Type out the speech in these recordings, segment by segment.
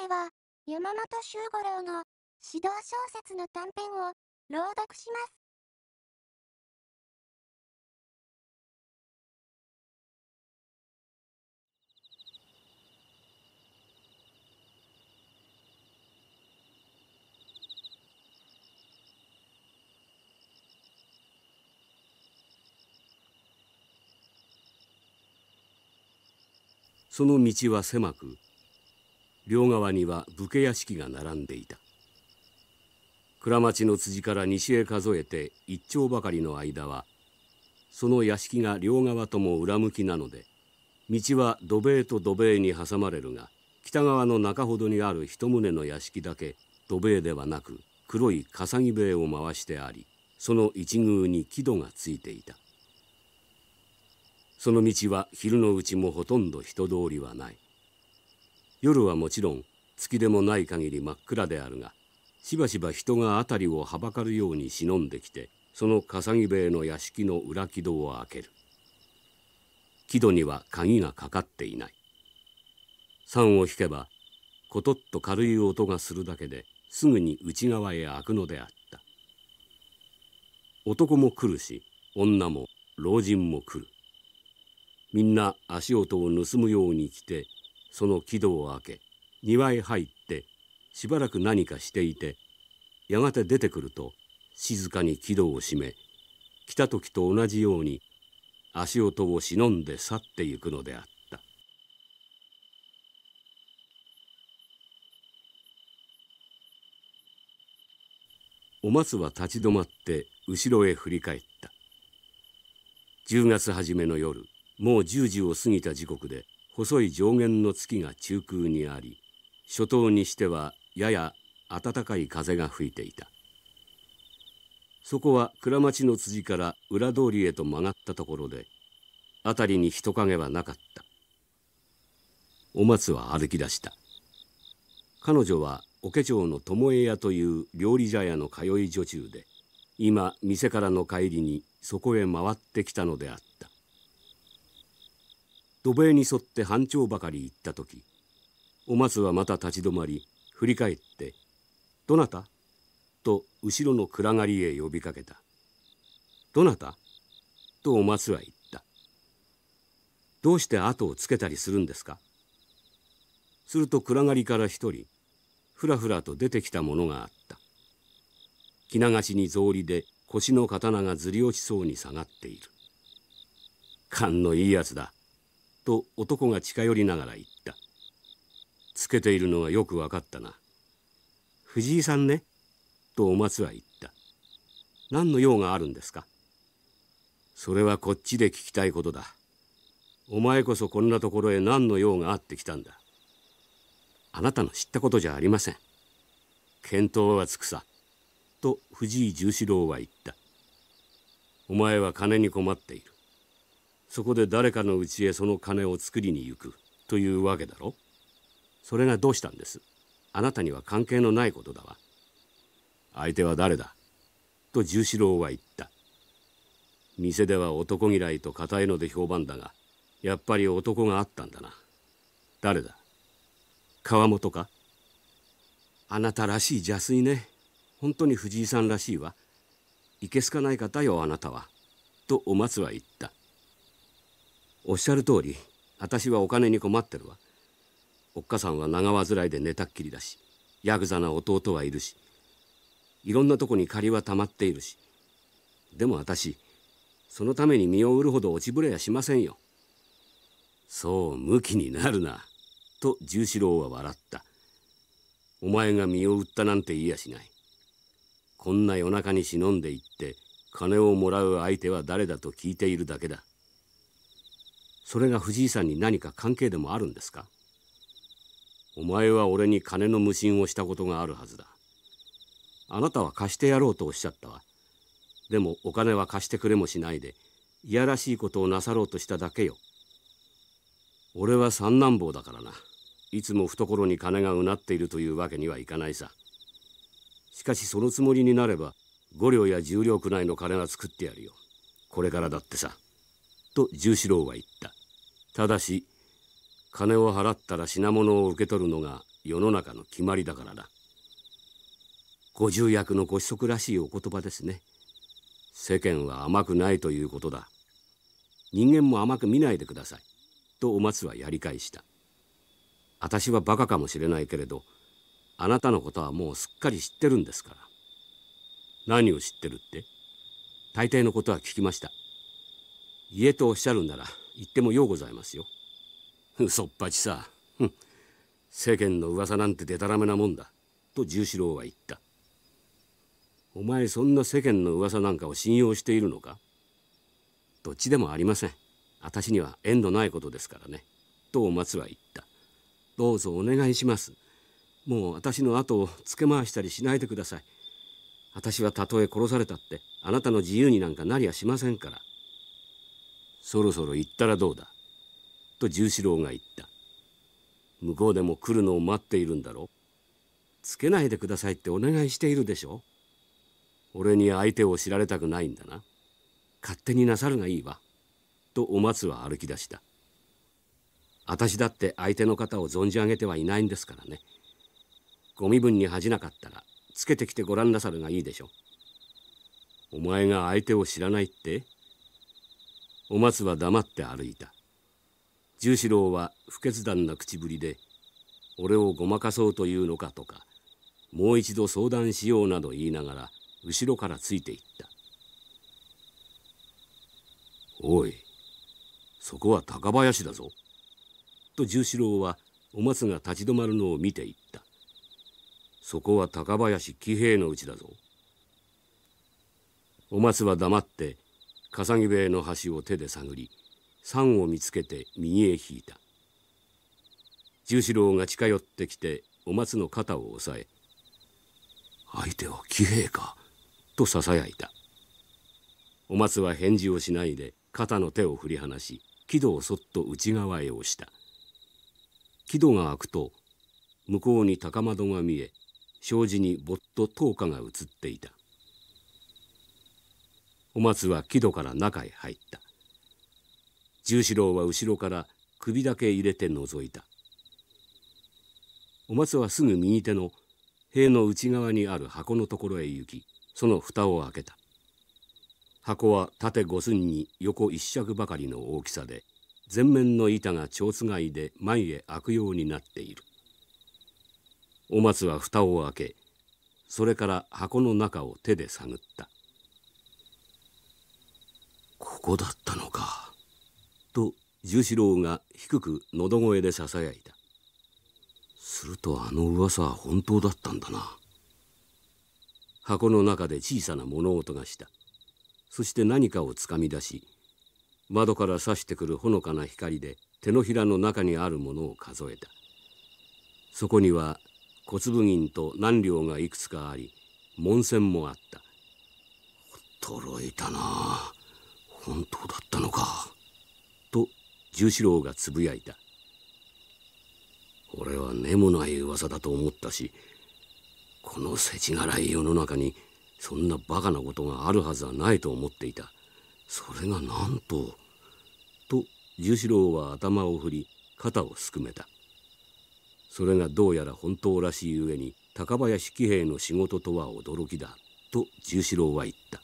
回は、山本周五郎の指導小説の短編を朗読します。その道は狭く両側には武家屋敷が並んでいた蔵町の辻から西へ数えて一丁ばかりの間はその屋敷が両側とも裏向きなので道は土塀と土塀に挟まれるが北側の中ほどにある一棟の屋敷だけ土塀ではなく黒い笠木塀を回してありその一宮に木戸がついていたその道は昼のうちもほとんど人通りはない夜はもちろん月でもない限り真っ暗であるがしばしば人が辺りをはばかるように忍んできてその笠木塀の屋敷の裏木戸を開ける木戸には鍵がかかっていない三を引けばコトッと軽い音がするだけですぐに内側へ開くのであった男も来るし女も老人も来るみんな足音を盗むように来てその軌道を開け庭へ入ってしばらく何かしていてやがて出てくると静かに軌道を閉め来た時と同じように足音を忍んで去ってゆくのであった。お松は立ち止まって後ろへ振り返った10月初めの夜もう10時を過ぎた時刻で細い上弦の月が中空にあり初冬にしてはやや暖かい風が吹いていたそこは蔵町の辻から裏通りへと曲がったところで辺りに人影はなかったお松は歩き出した彼女は桶町の巴屋という料理茶屋の通い女中で今店からの帰りにそこへ回ってきたのであった土塀に沿って半丁ばかり行った時お松はまた立ち止まり振り返って「どなた?」と後ろの暗がりへ呼びかけた「どなた?」とお松は言った「どうして後をつけたりするんですか?」すると暗がりから一人ふらふらと出てきたものがあった着流しに草履で腰の刀がずり落ちそうに下がっている勘のいいやつだと男が近寄りながら言ったつけているのはよく分かったな藤井さんねとお松は言った何の用があるんですかそれはこっちで聞きたいことだお前こそこんなところへ何の用があってきたんだあなたの知ったことじゃありません見当はつくさと藤井十四郎は言ったお前は金に困っているそこで誰かの家へその金を作りに行くというわけだろそれがどうしたんですあなたには関係のないことだわ相手は誰だと十四郎は言った店では男嫌いと硬いので評判だがやっぱり男があったんだな誰だ川本かあなたらしい邪推ね本当に藤井さんらしいわいけすかない方よあなたはとお松は言ったおっしゃる通り私はお金に困ってるわおっかさんは長患いで寝たっきりだしヤクザな弟はいるしいろんなとこに借りは溜まっているしでも私そのために身を売るほど落ちぶれやしませんよそうムキになるなと十四郎は笑ったお前が身を売ったなんて言いやしないこんな夜中に忍んで行って金をもらう相手は誰だと聞いているだけだそれが藤井さんに何か関係でもあるんですかお前は俺に金の無心をしたことがあるはずだ。あなたは貸してやろうとおっしゃったわ。でもお金は貸してくれもしないで、いやらしいことをなさろうとしただけよ。俺は三男坊だからな。いつも懐に金がうなっているというわけにはいかないさ。しかしそのつもりになれば、五両や十両くらいの金は作ってやるよ。これからだってさ。と十四郎は言った。ただし金を払ったら品物を受け取るのが世の中の決まりだからだ五重役のご子息らしいお言葉ですね世間は甘くないということだ人間も甘く見ないでくださいとお松はやり返した私はバカかもしれないけれどあなたのことはもうすっかり知ってるんですから何を知ってるって大抵のことは聞きました家とおっしゃるんなら言ってもようございますよ。嘘っぱちさ。世間の噂なんてでたらめなもんだ。と十四郎は言った。お前そんな世間の噂なんかを信用しているのかどっちでもありません。私には縁のないことですからね。とお松は言った。どうぞお願いします。もう私の後をつけ回したりしないでください。私はたとえ殺されたってあなたの自由になんかなりゃしませんから。そろそろ行ったらどうだ」と十四郎が言った「向こうでも来るのを待っているんだろつけないでくださいってお願いしているでしょ俺に相手を知られたくないんだな勝手になさるがいいわ」とお松は歩き出した私だって相手の方を存じ上げてはいないんですからねご身分に恥じなかったらつけてきてごらんなさるがいいでしょお前が相手を知らないってお松は黙って歩いた十四郎は不決断な口ぶりで俺をごまかそうというのかとかもう一度相談しようなど言いながら後ろからついていった「おいそこは高林だぞ」と十四郎はお松が立ち止まるのを見ていった「そこは高林喜兵衛のうちだぞ」お松は黙って笠木塀の端を手で探り三を見つけて右へ引いた十四郎が近寄ってきてお松の肩を押さえ「相手は騎兵か」とささやいたお松は返事をしないで肩の手を振り離し木戸をそっと内側へ押した木戸が開くと向こうに高窓が見え障子にぼっと灯火が映っていたお松は木戸から中へ入った十四郎は後ろから首だけ入れて覗いたお松はすぐ右手の塀の内側にある箱のところへ行きその蓋を開けた箱は縦五寸に横一尺ばかりの大きさで前面の板が蝶つがいで前へ開くようになっているお松は蓋を開けそれから箱の中を手で探ったここだったのかと十四郎が低く喉声でささやいたするとあの噂は本当だったんだな箱の中で小さな物音がしたそして何かをつかみ出し窓から差してくるほのかな光で手のひらの中にあるものを数えたそこには小粒銀と何両がいくつかあり門船もあった驚いたなあ本当だったのかと十四郎がつぶやいた俺は根もない噂だと思ったしこの世知辛い世の中にそんなバカなことがあるはずはないと思っていたそれがなんとと十四郎は頭を振り肩をすくめたそれがどうやら本当らしい上に高林喜兵衛の仕事とは驚きだと十四郎は言った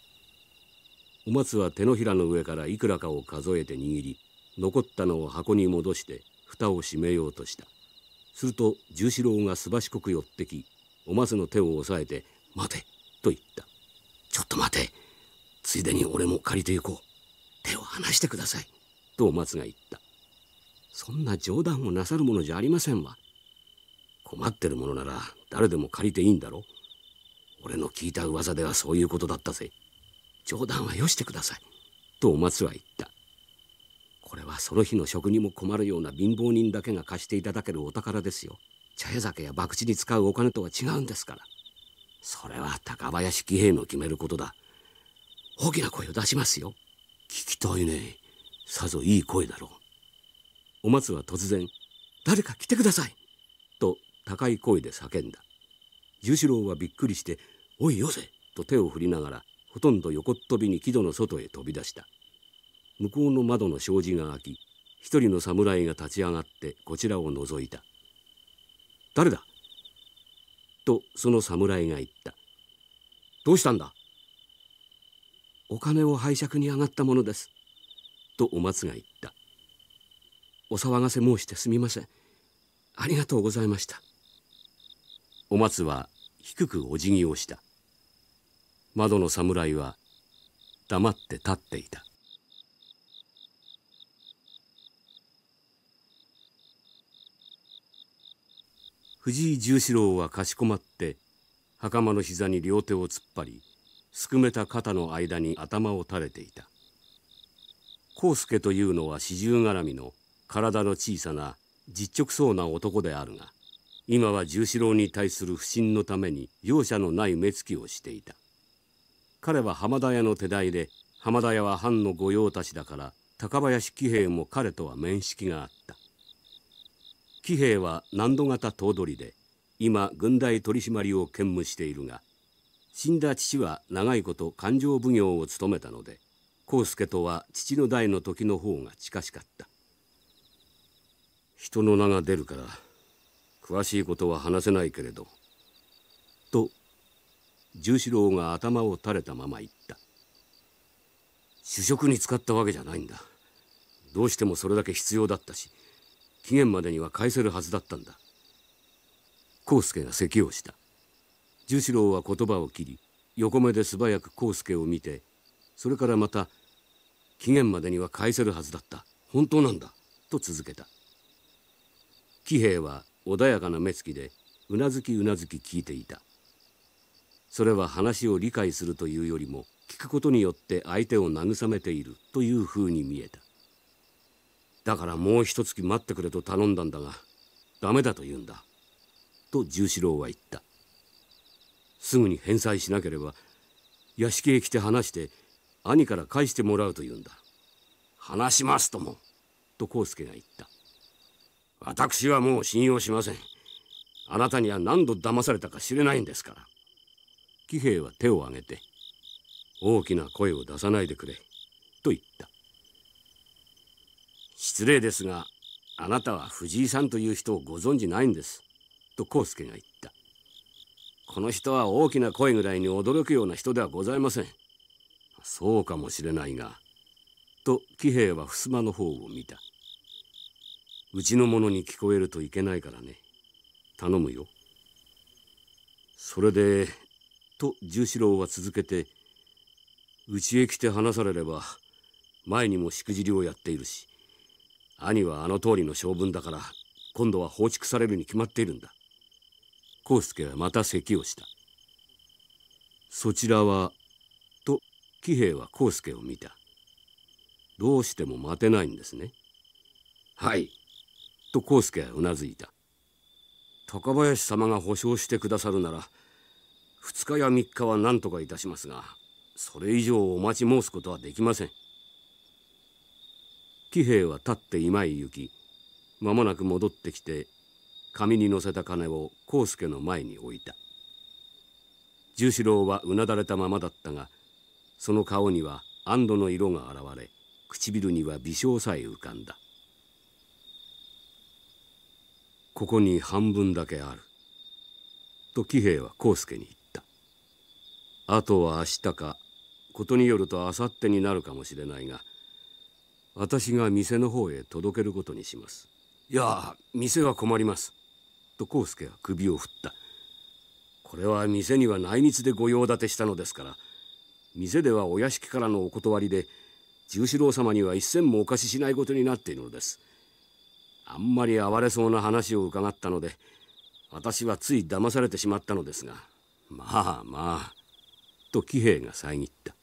お松は手のひらの上からいくらかを数えて握り残ったのを箱に戻して蓋を閉めようとしたすると十四郎がすばしこく寄ってきお松の手を押さえて「待て」と言った「ちょっと待てついでに俺も借りて行こう手を離してください」とお松が言った「そんな冗談をなさるものじゃありませんわ困ってるものなら誰でも借りていいんだろ俺の聞いた噂ではそういうことだったぜ」。冗談はよしてください」とお松は言ったこれはその日の食にも困るような貧乏人だけが貸していただけるお宝ですよ茶屋酒や博打に使うお金とは違うんですからそれは高林喜兵衛の決めることだ大きな声を出しますよ聞きたいねさぞいい声だろうお松は突然「誰か来てください!」と高い声で叫んだ十四郎はびっくりして「おいよせ!」と手を振りながらほとんど横っ飛びに木戸の外へ飛び出した向こうの窓の障子が開き一人の侍が立ち上がってこちらを覗いた「誰だ?」とその侍が言った「どうしたんだ?」「お金を拝借に上がったものです」とお松が言った「お騒がせ申してすみませんありがとうございました」お松は低くお辞儀をした窓の侍は黙って立っていた藤井十四郎はかしこまって袴の膝に両手を突っ張りすくめた肩の間に頭を垂れていた康介というのは四十絡みの体の小さな実直そうな男であるが今は十四郎に対する不信のために容赦のない目つきをしていた彼は浜田屋の手代で浜田屋は藩の御用達だから高林喜兵衛も彼とは面識があった喜兵衛は難度型頭取で今軍大取締を兼務しているが死んだ父は長いこと勘定奉行を務めたので康介とは父の代の時の方が近しかった人の名が出るから詳しいことは話せないけれど十四郎が頭を垂れたまま言った主食に使ったわけじゃないんだどうしてもそれだけ必要だったし期限までには返せるはずだったんだ康介が咳をした十四郎は言葉を切り横目で素早く康介を見てそれからまた「期限までには返せるはずだった本当なんだ」と続けた喜兵衛は穏やかな目つきでうなずきうなずき聞いていたそれは話を理解するというよりも聞くことによって相手を慰めているというふうに見えただからもう一月待ってくれと頼んだんだがダメだと言うんだと十四郎は言ったすぐに返済しなければ屋敷へ来て話して兄から返してもらうと言うんだ話しますともと康介が言った私はもう信用しませんあなたには何度騙されたか知れないんですから喜兵衛は手を挙げて「大きな声を出さないでくれ」と言った失礼ですがあなたは藤井さんという人をご存じないんですと康介が言ったこの人は大きな声ぐらいに驚くような人ではございませんそうかもしれないがと喜兵衛は襖の方を見たうちの者に聞こえるといけないからね頼むよそれでと十四郎は続けてうちへ来て話されれば前にもしくじりをやっているし兄はあの通りの性分だから今度は放逐されるに決まっているんだ康介はまた咳をしたそちらはと喜兵衛は康介を見たどうしても待てないんですねはいと康介はうなずいた高林様が保証してくださるなら2日や3日は何とかいたしますがそれ以上お待ち申すことはできません喜兵衛は立って今へ行き間もなく戻ってきて紙に載せた金を康介の前に置いた十四郎はうなだれたままだったがその顔には安堵の色が現れ唇には微笑さえ浮かんだここに半分だけあると喜兵衛は康介に言っあとは明日かことによると明後日になるかもしれないが私が店の方へ届けることにしますいや店は困りますと康介は首を振ったこれは店には内密で御用立てしたのですから店ではお屋敷からのお断りで十四郎様には一銭もお貸ししないことになっているのですあんまり哀れそうな話を伺ったので私はつい騙されてしまったのですがまあまあと喜兵衛が遮った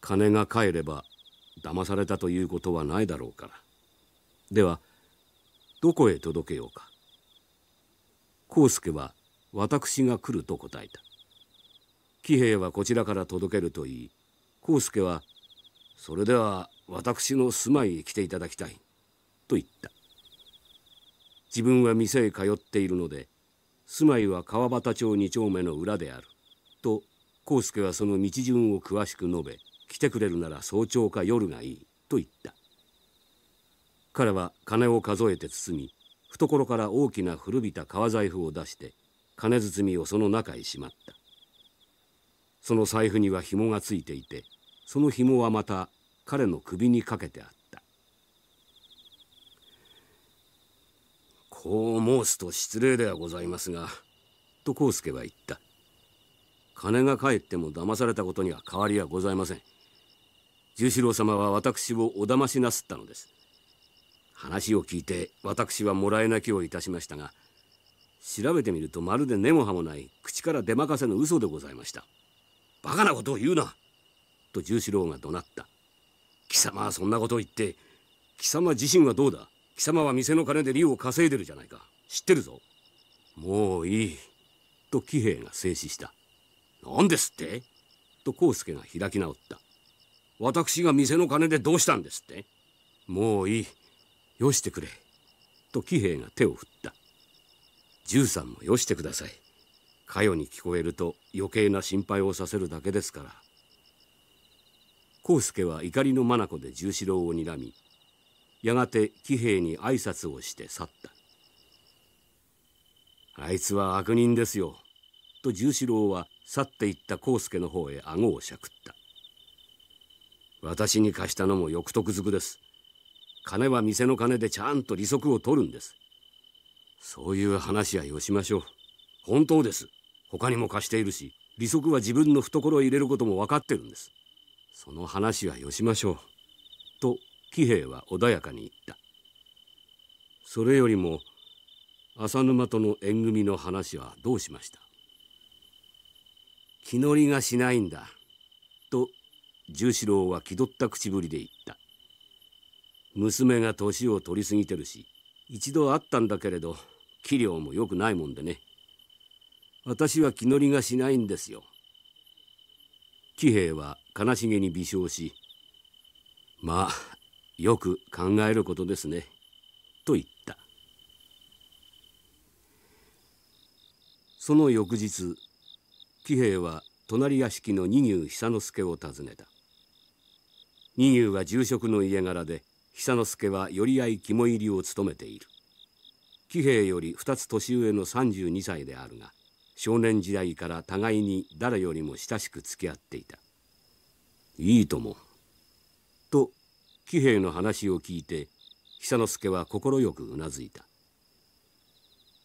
金が返れば騙されたということはないだろうからではどこへ届けようか康介は私が来ると答えた喜兵衛はこちらから届けると言い康介はそれでは私の住まいへ来ていただきたいと言った自分は店へ通っているので住まいは川端町2丁目の裏であると康介はその道順を詳しく述べ来てくれるなら早朝か夜がいいと言った彼は金を数えて包み懐から大きな古びた革財布を出して金包みをその中へしまったその財布には紐がついていてその紐はまた彼の首にかけてあったこう申すと失礼ではございますがと康介は言った「金が返っても騙されたことには変わりはございません十四郎様は私をお騙しなすったのです話を聞いて私はもらい泣きをいたしましたが調べてみるとまるで根も葉もない口から出まかせの嘘でございましたバカなことを言うなと十四郎が怒鳴った貴様はそんなことを言って貴様自身はどうだ貴様は店の金で利を稼いでるじゃないか知ってるぞもういいと喜兵衛が静止した何ですってと康介が開き直った私が店の金でどうしたんですってもういいよしてくれと喜兵衛が手を振った十三もよしてくださいかよに聞こえると余計な心配をさせるだけですから康介は怒りの眼で十四郎を睨みやがて喜兵衛に挨拶をして去ったあいつは悪人ですよと十四郎は去っていった康介の方へ顎をしゃくった私に貸したのも欲得づくです金は店の金でちゃんと利息を取るんですそういう話はよしましょう本当です他にも貸しているし利息は自分の懐を入れることも分かってるんですその話はよしましょうと喜兵衛は穏やかに言ったそれよりも浅沼との縁組の話はどうしました気乗りがしないんだ」と十四郎は気取った口ぶりで言った娘が年を取り過ぎてるし一度会ったんだけれど器量もよくないもんでね私は気乗りがしないんですよ喜兵衛は悲しげに微笑し「まあよく考えることですね」と言ったその翌日喜兵衛は隣屋敷の二牛久之助を訪ねた二牛は住職の家柄で久之助は寄り合い肝入りを務めている喜兵衛より2つ年上の32歳であるが少年時代から互いに誰よりも親しく付き合っていた「いいとも」と喜兵衛の話を聞いて久之助は快くうなずいた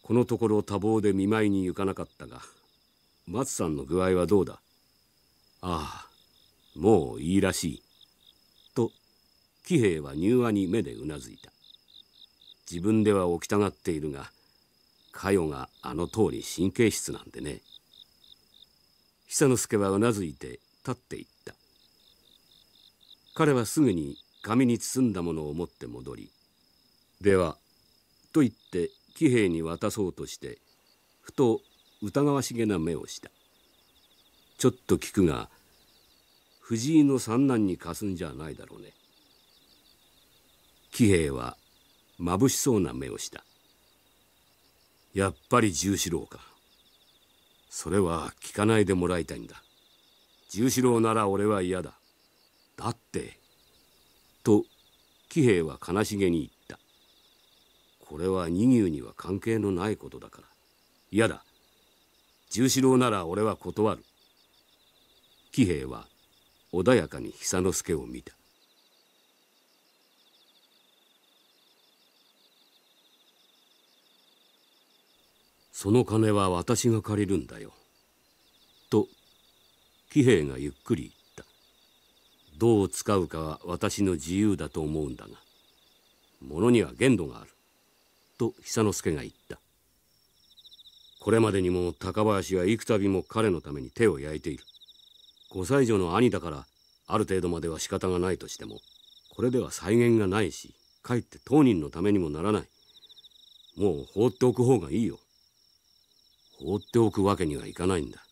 このところ多忙で見舞いに行かなかったが松さんの具合はどうだああもういいらしいと喜兵衛は柔和に目でうなずいた自分では起きたがっているが佳代があの通り神経質なんでね久之助はうなずいて立っていった彼はすぐに紙に包んだものを持って戻り「では」と言って喜兵衛に渡そうとしてふと疑わしげな目をしたちょっと聞くが藤井の三男に貸すんじゃないだろうね喜兵衛はまぶしそうな目をしたやっぱり十四郎かそれは聞かないでもらいたいんだ十四郎なら俺は嫌だだってと喜兵衛は悲しげに言ったこれは二牛には関係のないことだから嫌だ十四郎なら俺は断る喜兵衛は穏やかに久之助を見たその金は私が借りるんだよ。と喜兵衛がゆっくり言ったどう使うかは私の自由だと思うんだが物には限度があると久之助が言ったこれまでにも高林は幾度も彼のために手を焼いている5歳女の兄だからある程度までは仕方がないとしてもこれでは再現がないしかえって当人のためにもならないもう放っておく方がいいよ放っておくわけにはいかないんだ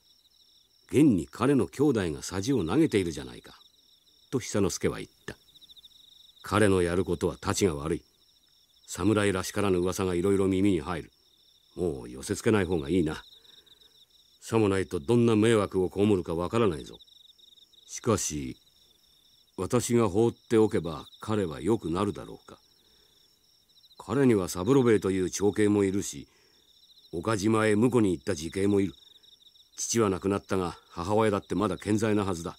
現に彼の兄弟がさじを投げているじゃないかと久之助は言った彼のやることはたちが悪い侍らしからぬ噂がいろいろ耳に入るもう寄せ付けない方がいいな。さもないとどんな迷惑を被るかわからないぞ。しかし私が放っておけば彼は良くなるだろうか。彼には三郎兵衛という長兄もいるし岡島へ婿に行った時兄もいる。父は亡くなったが母親だってまだ健在なはずだ。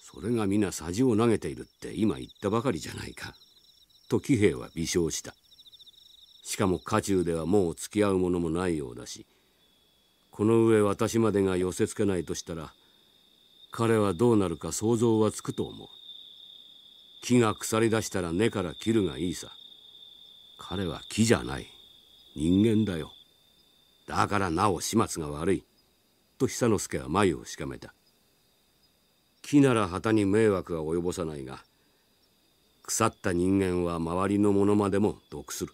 それが皆さじを投げているって今言ったばかりじゃないか。と喜兵衛は微笑した。しかも家中ではもう付き合うものもないようだしこの上私までが寄せつけないとしたら彼はどうなるか想像はつくと思う木が腐り出したら根から切るがいいさ彼は木じゃない人間だよだからなお始末が悪いと久之助は眉をしかめた木なら旗に迷惑は及ぼさないが腐った人間は周りのものまでも毒する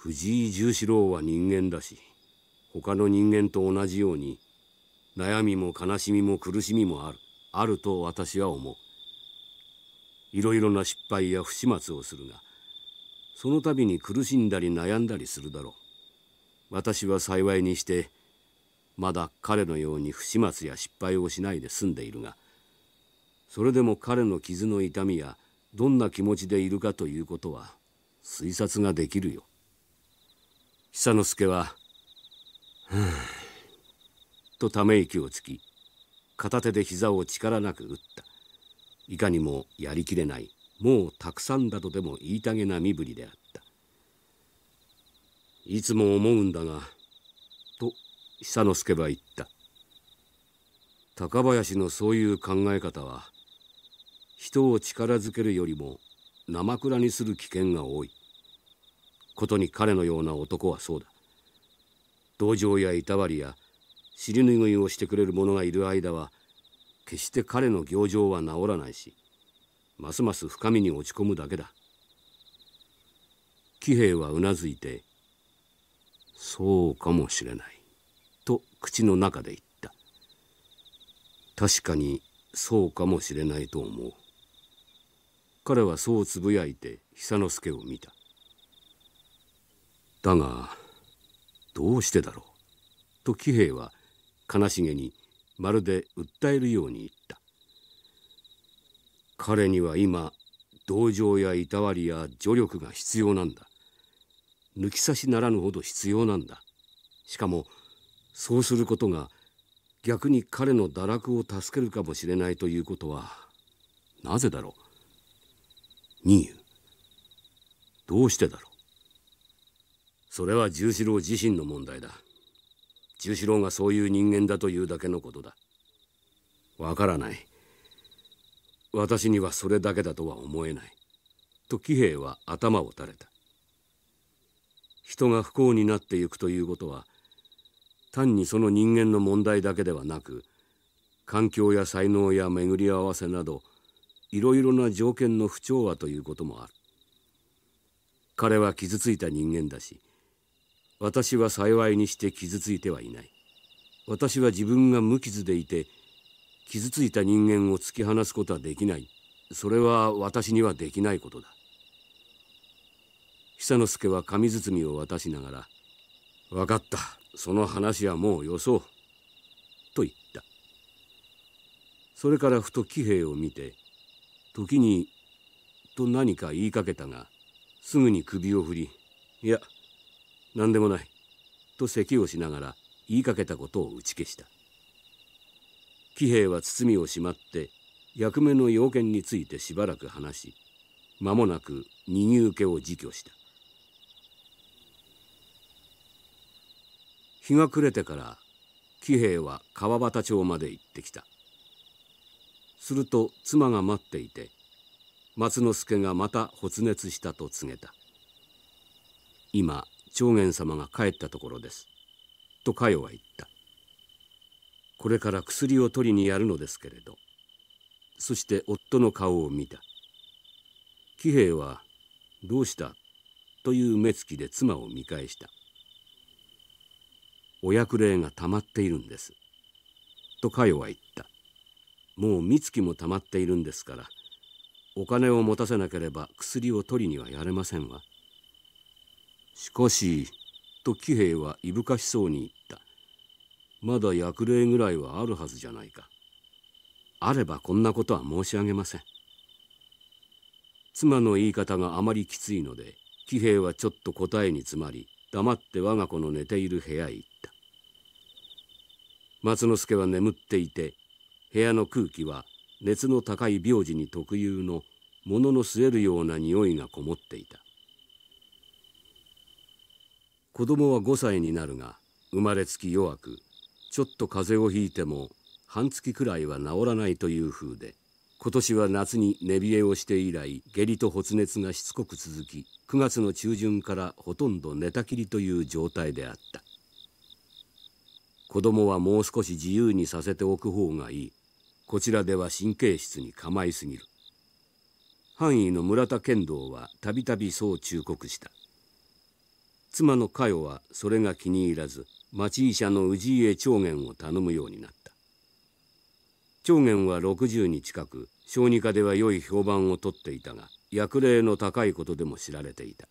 藤井十四郎は人間だし他の人間と同じように悩みも悲しみも苦しみもあるあると私は思ういろいろな失敗や不始末をするがその度に苦しんだり悩んだりするだろう私は幸いにしてまだ彼のように不始末や失敗をしないで済んでいるがそれでも彼の傷の痛みやどんな気持ちでいるかということは推察ができるよ久之助は「ふぅ」とため息をつき片手で膝を力なく打ったいかにもやりきれないもうたくさんだとでも言いたげな身振りであったいつも思うんだがと久之助は言った高林のそういう考え方は人を力づけるよりも生倉にする危険が多いことに彼のような男はそうだ同情やいたわりや尻拭いをしてくれる者がいる間は決して彼の行情は治らないしますます深みに落ち込むだけだ喜兵衛はうなずいて「そうかもしれない」と口の中で言った確かにそうかもしれないと思う彼はそうつぶやいて久之助を見ただがどうしてだろうと喜兵衛は悲しげにまるで訴えるように言った彼には今同情やいたわりや助力が必要なんだ抜き差しならぬほど必要なんだしかもそうすることが逆に彼の堕落を助けるかもしれないということはなぜだろう任ーどうしてだろうそれは十四郎自身の問題だ十四郎がそういう人間だというだけのことだわからない私にはそれだけだとは思えないと喜兵衛は頭を垂れた人が不幸になってゆくということは単にその人間の問題だけではなく環境や才能や巡り合わせなどいろいろな条件の不調和ということもある彼は傷ついた人間だし私は幸いにして傷ついてはいない私は自分が無傷でいて傷ついた人間を突き放すことはできないそれは私にはできないことだ久之助は紙包みを渡しながら「分かったその話はもうよそう」と言ったそれからふと喜兵衛を見て時にと何か言いかけたがすぐに首を振り「いや何でもない」と咳をしながら言いかけたことを打ち消した喜兵衛は包みをしまって役目の要件についてしばらく話し間もなくげ受けを自去した日が暮れてから喜兵衛は川端町まで行ってきたすると妻が待っていて松之助がまた発熱したと告げた今長元様が帰ったところです。と佳代は言った。これから薬を取りにやるのですけれど。そして夫の顔を見た。喜兵衛は「どうした?」という目つきで妻を見返した「お役霊が溜まっているんです」と佳代は言った「もう三月も溜まっているんですからお金を持たせなければ薬を取りにはやれませんわ」しかし、と喜兵衛はいぶかしそうに言った。まだ薬霊ぐらいはあるはずじゃないか。あればこんなことは申し上げません。妻の言い方があまりきついので、喜兵衛はちょっと答えに詰まり、黙って我が子の寝ている部屋へ行った。松之助は眠っていて、部屋の空気は熱の高い病児に特有の物の据えるような匂いがこもっていた。子供は5歳になるが生まれつき弱くちょっと風邪をひいても半月くらいは治らないという風で今年は夏に寝冷えをして以来下痢と発熱がしつこく続き9月の中旬からほとんど寝たきりという状態であった子供はもう少し自由にさせておく方がいいこちらでは神経質に構いすぎる範囲の村田剣道はたびたびそう忠告した「妻の佳代はそれが気に入らず町医者の氏家長元を頼むようになった長元は60に近く小児科では良い評判をとっていたが薬齢の高いことでも知られていた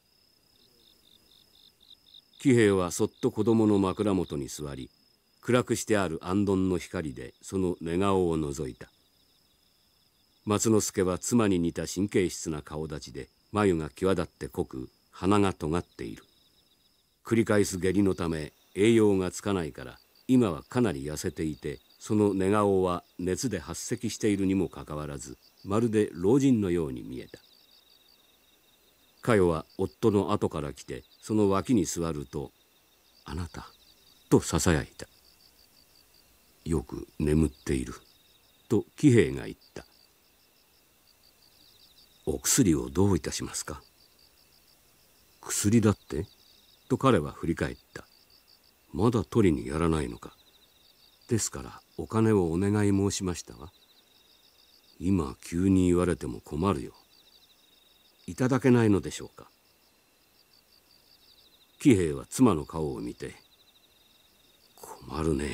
喜兵衛はそっと子供の枕元に座り暗くしてあるあんどんの光でその寝顔を覗いた松之助は妻に似た神経質な顔立ちで眉が際立って濃く鼻が尖っている繰り返す下痢のため栄養がつかないから今はかなり痩せていてその寝顔は熱で発赤しているにもかかわらずまるで老人のように見えた佳代は夫の後から来てその脇に座ると「あなた」とささやいた「よく眠っている」と喜兵衛が言った「お薬をどういたしますか?」「薬だって?」と彼は振り返ったまだ取りにやらないのかですからお金をお願い申しましたわ今急に言われても困るよいただけないのでしょうか喜兵衛は妻の顔を見て「困るね」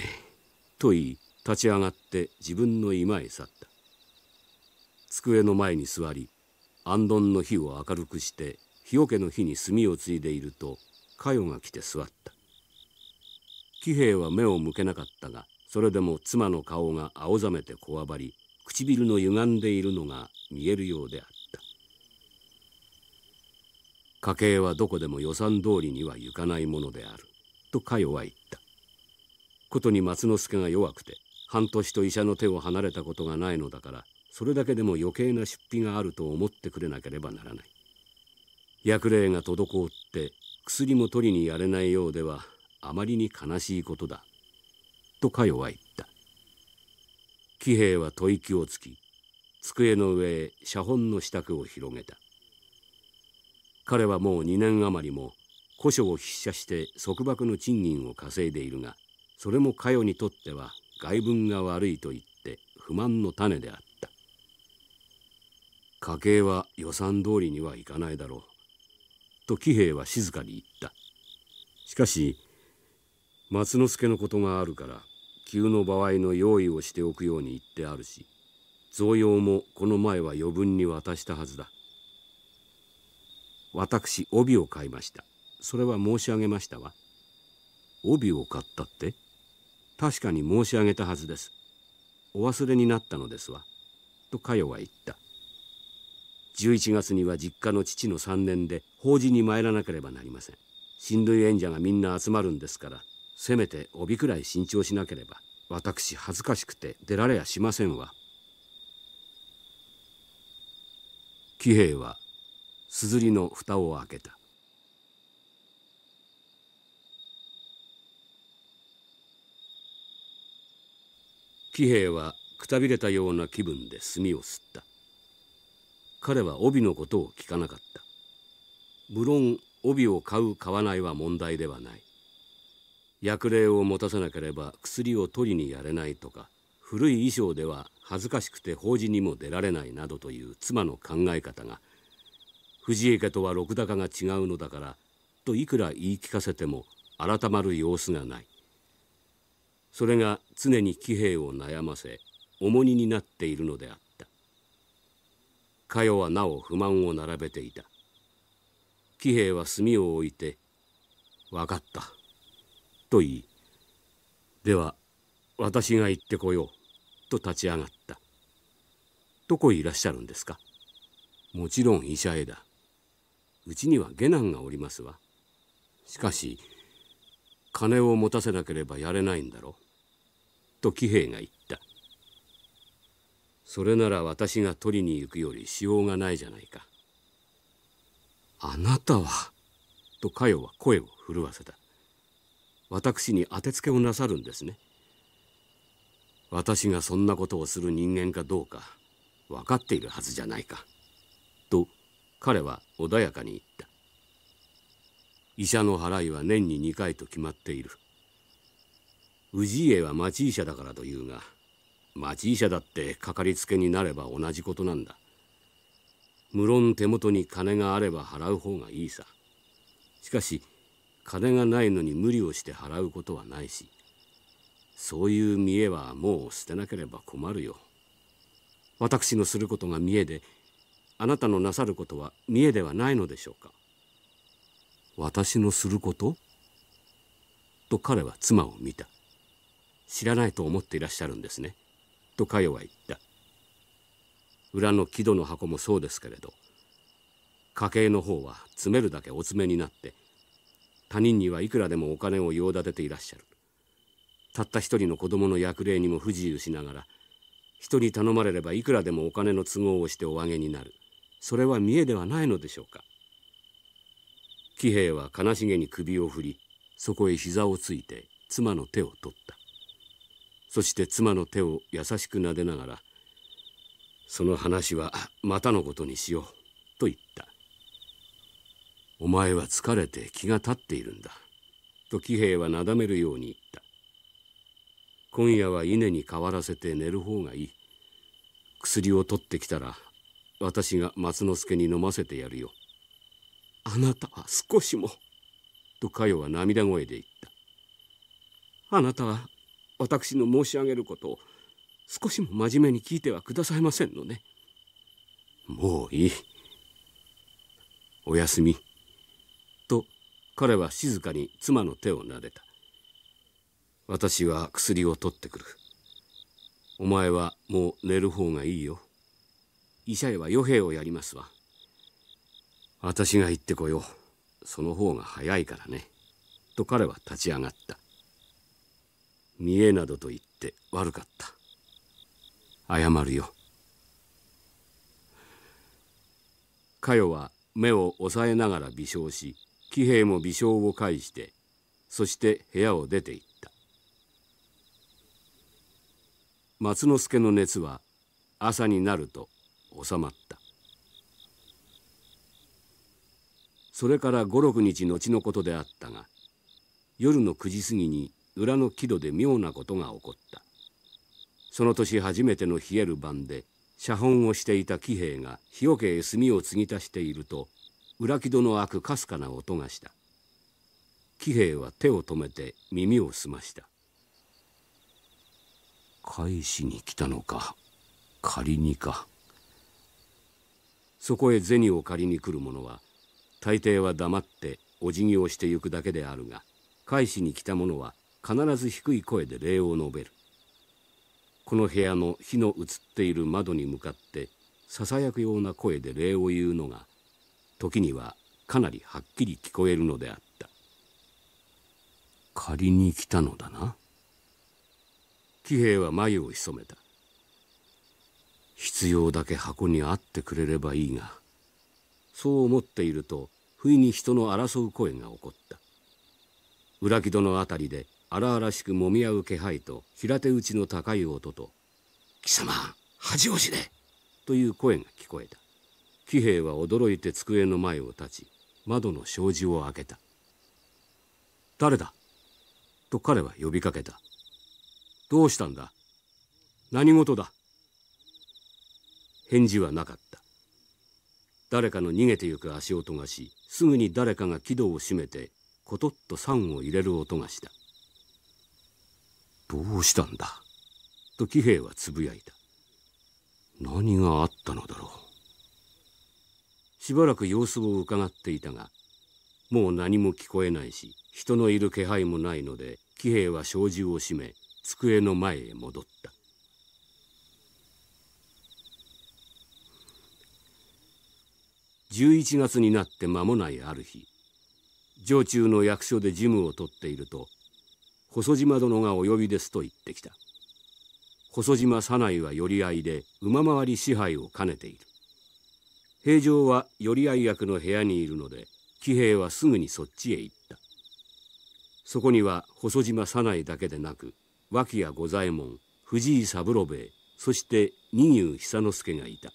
と言い立ち上がって自分の居間へ去った机の前に座りあんどの火を明るくして日よけの火に炭をついでいると佳代が来て座った喜兵衛は目を向けなかったがそれでも妻の顔が青ざめてこわばり唇の歪んでいるのが見えるようであった家計はどこでも予算通りには行かないものであると佳代は言ったことに松之助が弱くて半年と医者の手を離れたことがないのだからそれだけでも余計な出費があると思ってくれなければならない薬令が滞って薬も取りにやれないようではあまりに悲しいことだ」と佳代は言った喜兵は吐息をつき机の上へ写本の支度を広げた彼はもう2年余りも古書を筆写して束縛の賃金を稼いでいるがそれも佳代にとっては外分が悪いと言って不満の種であった家計は予算通りにはいかないだろうと喜兵衛は静かに言ったしかし松之助のことがあるから急の場合の用意をしておくように言ってあるし贈用もこの前は余分に渡したはずだ私帯を買いましたそれは申し上げましたわ帯を買ったって確かに申し上げたはずですお忘れになったのですわとかよは言った11月には実家の父の3年で法事に参らなければなりません親類縁者がみんな集まるんですからせめて帯くらい新調しなければ私恥ずかしくて出られやしませんわ喜兵衛は硯の蓋を開けた喜兵衛はくたびれたような気分で墨を吸った彼は帯のことを聞かなかった無論帯を買う買わないは問題ではない薬令を持たせなければ薬を取りにやれないとか古い衣装では恥ずかしくて法事にも出られないなどという妻の考え方が藤井家とは六高が違うのだからといくら言い聞かせても改まる様子がないそれが常に騎兵を悩ませ重荷になっているのであったかよはなお不満を並べていた喜兵衛は墨を置いて「分かった」と言い「では私が行ってこよう」と立ち上がった「どこへいらっしゃるんですか?」「もちろん医者へだ」「うちには下男がおりますわ」しかし金を持たせなければやれないんだろう」と喜兵衛が言った「それなら私が取りに行くよりしようがないじゃないか。あなたはと佳代は声を震わせた。私に当てつけをなさるんですね。私がそんなことをする人間かどうか分かっているはずじゃないか。と彼は穏やかに言った。医者の払いは年に2回と決まっている。氏家は町医者だからというが町医者だってかかりつけになれば同じことなんだ無論手元に金があれば払う方がいいさしかし金がないのに無理をして払うことはないしそういう見栄はもう捨てなければ困るよ私のすることが見栄であなたのなさることは見栄ではないのでしょうか私のすることと彼は妻を見た知らないと思っていらっしゃるんですねと佳代は言った裏の木戸の箱もそうですけれど家計の方は詰めるだけお詰めになって他人にはいくらでもお金を用立てていらっしゃるたった一人の子供の役礼にも不自由しながら人に頼まれればいくらでもお金の都合をしてお上げになるそれは見栄ではないのでしょうか喜兵衛は悲しげに首を振りそこへ膝をついて妻の手を取ったそして妻の手を優しくなでながら「その話はまたのことにしよう」と言った「お前は疲れて気が立っているんだ」と喜兵衛はなだめるように言った「今夜は稲に変わらせて寝る方がいい薬を取ってきたら私が松之助に飲ませてやるよ」「あなたは少しも」と佳代は涙声で言った「あなたは私の申し上げることを少しも真面目に聞いてはくださいませんのねもういいおやすみと彼は静かに妻の手を撫でた私は薬を取ってくるお前はもう寝る方がいいよ医者へは予兵をやりますわ私が行ってこようその方が早いからねと彼は立ち上がった見えなどと言って悪かった謝るよかよは目を押さえながら微笑し喜兵衛も微笑を介してそして部屋を出ていった松之助の熱は朝になると収まったそれから56日後のことであったが夜の9時過ぎに裏の木戸で妙なことが起こったその年初めての冷える晩で写本をしていた喜兵衛が日よけへ炭を継ぎ足していると裏木戸の開くかすかな音がした喜兵衛は手を止めて耳を澄ました返しに来たのか仮にかそこへ銭を借りに来る者は大抵は黙ってお辞儀をしてゆくだけであるが返しに来た者は必ず低い声で礼を述べるこの部屋の火の映っている窓に向かってささやくような声で礼を言うのが時にはかなりはっきり聞こえるのであった借りに来たのだな喜兵衛は眉を潜めた必要だけ箱にあってくれればいいがそう思っていると不意に人の争う声が起こった裏木戸のたりで荒々しくもみ合う気配と平手打ちの高い音と「貴様恥を知れ!」という声が聞こえた喜兵衛は驚いて机の前を立ち窓の障子を開けた「誰だ?」と彼は呼びかけた「どうしたんだ何事だ?」返事はなかった誰かの逃げてゆく足音がしすぐに誰かが木戸を閉めてコトッと酸を入れる音がしたどうしたんだと喜兵衛はつぶやいた何があったのだろうしばらく様子をうかがっていたがもう何も聞こえないし人のいる気配もないので喜兵衛は障子を閉め机の前へ戻った11月になって間もないある日城中の役所で事務を取っていると細島殿がお呼びですと言ってきた細島左内は寄り合いで馬回り支配を兼ねている平常は寄り合い役の部屋にいるので喜兵衛はすぐにそっちへ行ったそこには細島左内だけでなく脇屋五左衛門藤井三郎兵衛そして二牛久之助がいた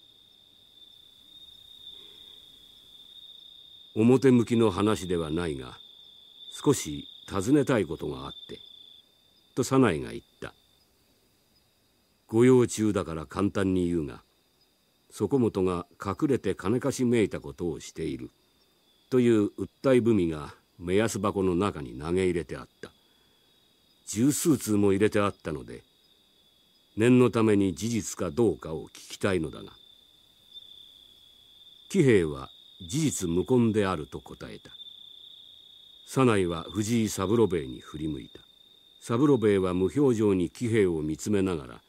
表向きの話ではないが少し尋ねたいことがあってと左内が言った御用中だから簡単に言うが底本が隠れて金貸しめいたことをしているという訴え文が目安箱の中に投げ入れてあった十数通も入れてあったので念のために事実かどうかを聞きたいのだが喜兵衛は事実無根であると答えた左内は藤井三郎兵衛に振り向いた三郎兵衛は無表情に喜兵衛を見つめながら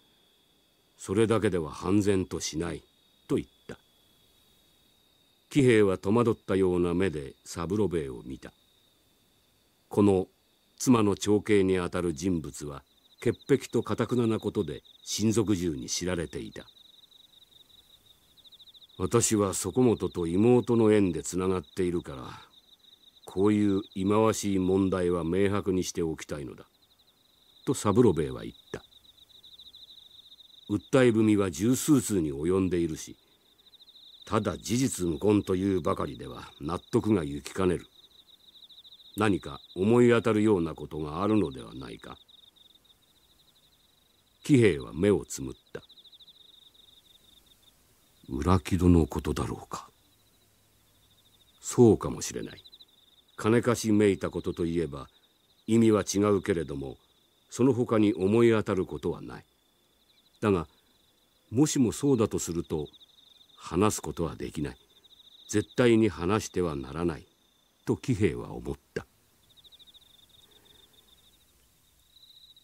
「それだけでは判然としない」と言った喜兵衛は戸惑ったような目で三郎兵衛を見たこの妻の長兄にあたる人物は潔癖とかたくななことで親族中に知られていた私はそこもとと妹の縁でつながっているからこういう忌まわしい問題は明白にしておきたいのだと三郎兵衛は言った訴え文は十数通に及んでいるしただ事実無根というばかりでは納得が行きかねる何か思い当たるようなことがあるのではないか喜兵衛は目をつむった裏木戸のことだろうかそうかもしれない金貸しめいたことといえば意味は違うけれどもその他に思い当たることはないだがもしもそうだとすると話すことはできない絶対に話してはならないと喜兵衛は思った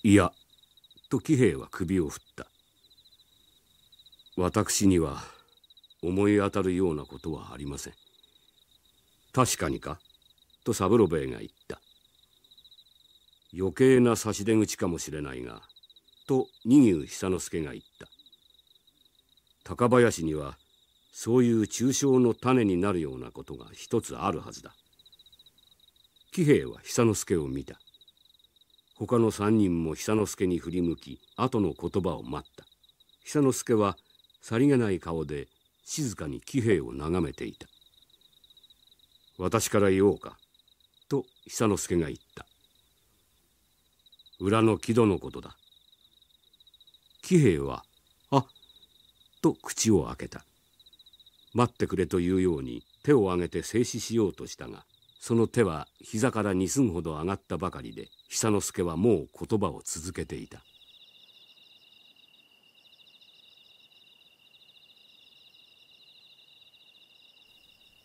いやと喜兵衛は首を振った私には思い当たるようなことはありません確かにかと三郎兵衛が言った余計な差し出口かもしれないが」と二牛久之助が言った高林にはそういう中傷の種になるようなことが一つあるはずだ喜兵衛は久之助を見た他の三人も久之助に振り向き後の言葉を待った久之助はさりげない顔で静かに喜兵衛を眺めていた私から言おうかと久之助が言った裏の木戸のことだ。喜兵衛は「あっ」と口を開けた。待ってくれというように手を上げて静止しようとしたがその手は膝から二寸ほど上がったばかりで久之助はもう言葉を続けていた。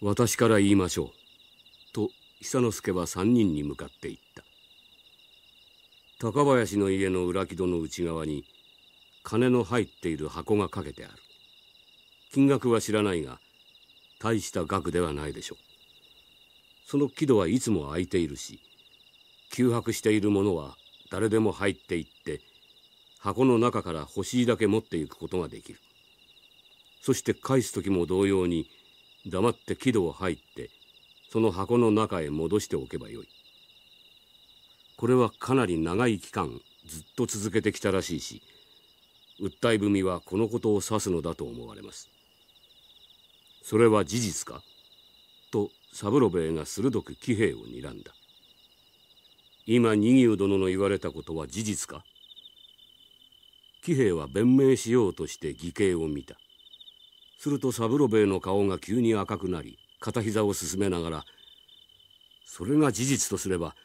私から言いましょう。と久之助は三人に向かって言った。高林の家の裏木戸の内側に金の入っている箱がかけてある金額は知らないが大した額ではないでしょうその木戸はいつも開いているし休泊しているものは誰でも入っていって箱の中から欲しいだけ持っていくことができるそして返す時も同様に黙って木戸を入ってその箱の中へ戻しておけばよいこれはかなり長い期間ずっと続けてきたらしいし訴えみはこのことを指すのだと思われます。それは事実かと三郎兵衛が鋭く騎兵を睨んだ。今二牛殿の言われたことは事実か喜兵衛は弁明しようとして義兄を見た。すると三郎兵衛の顔が急に赤くなり片膝を進めながら「それが事実とすれば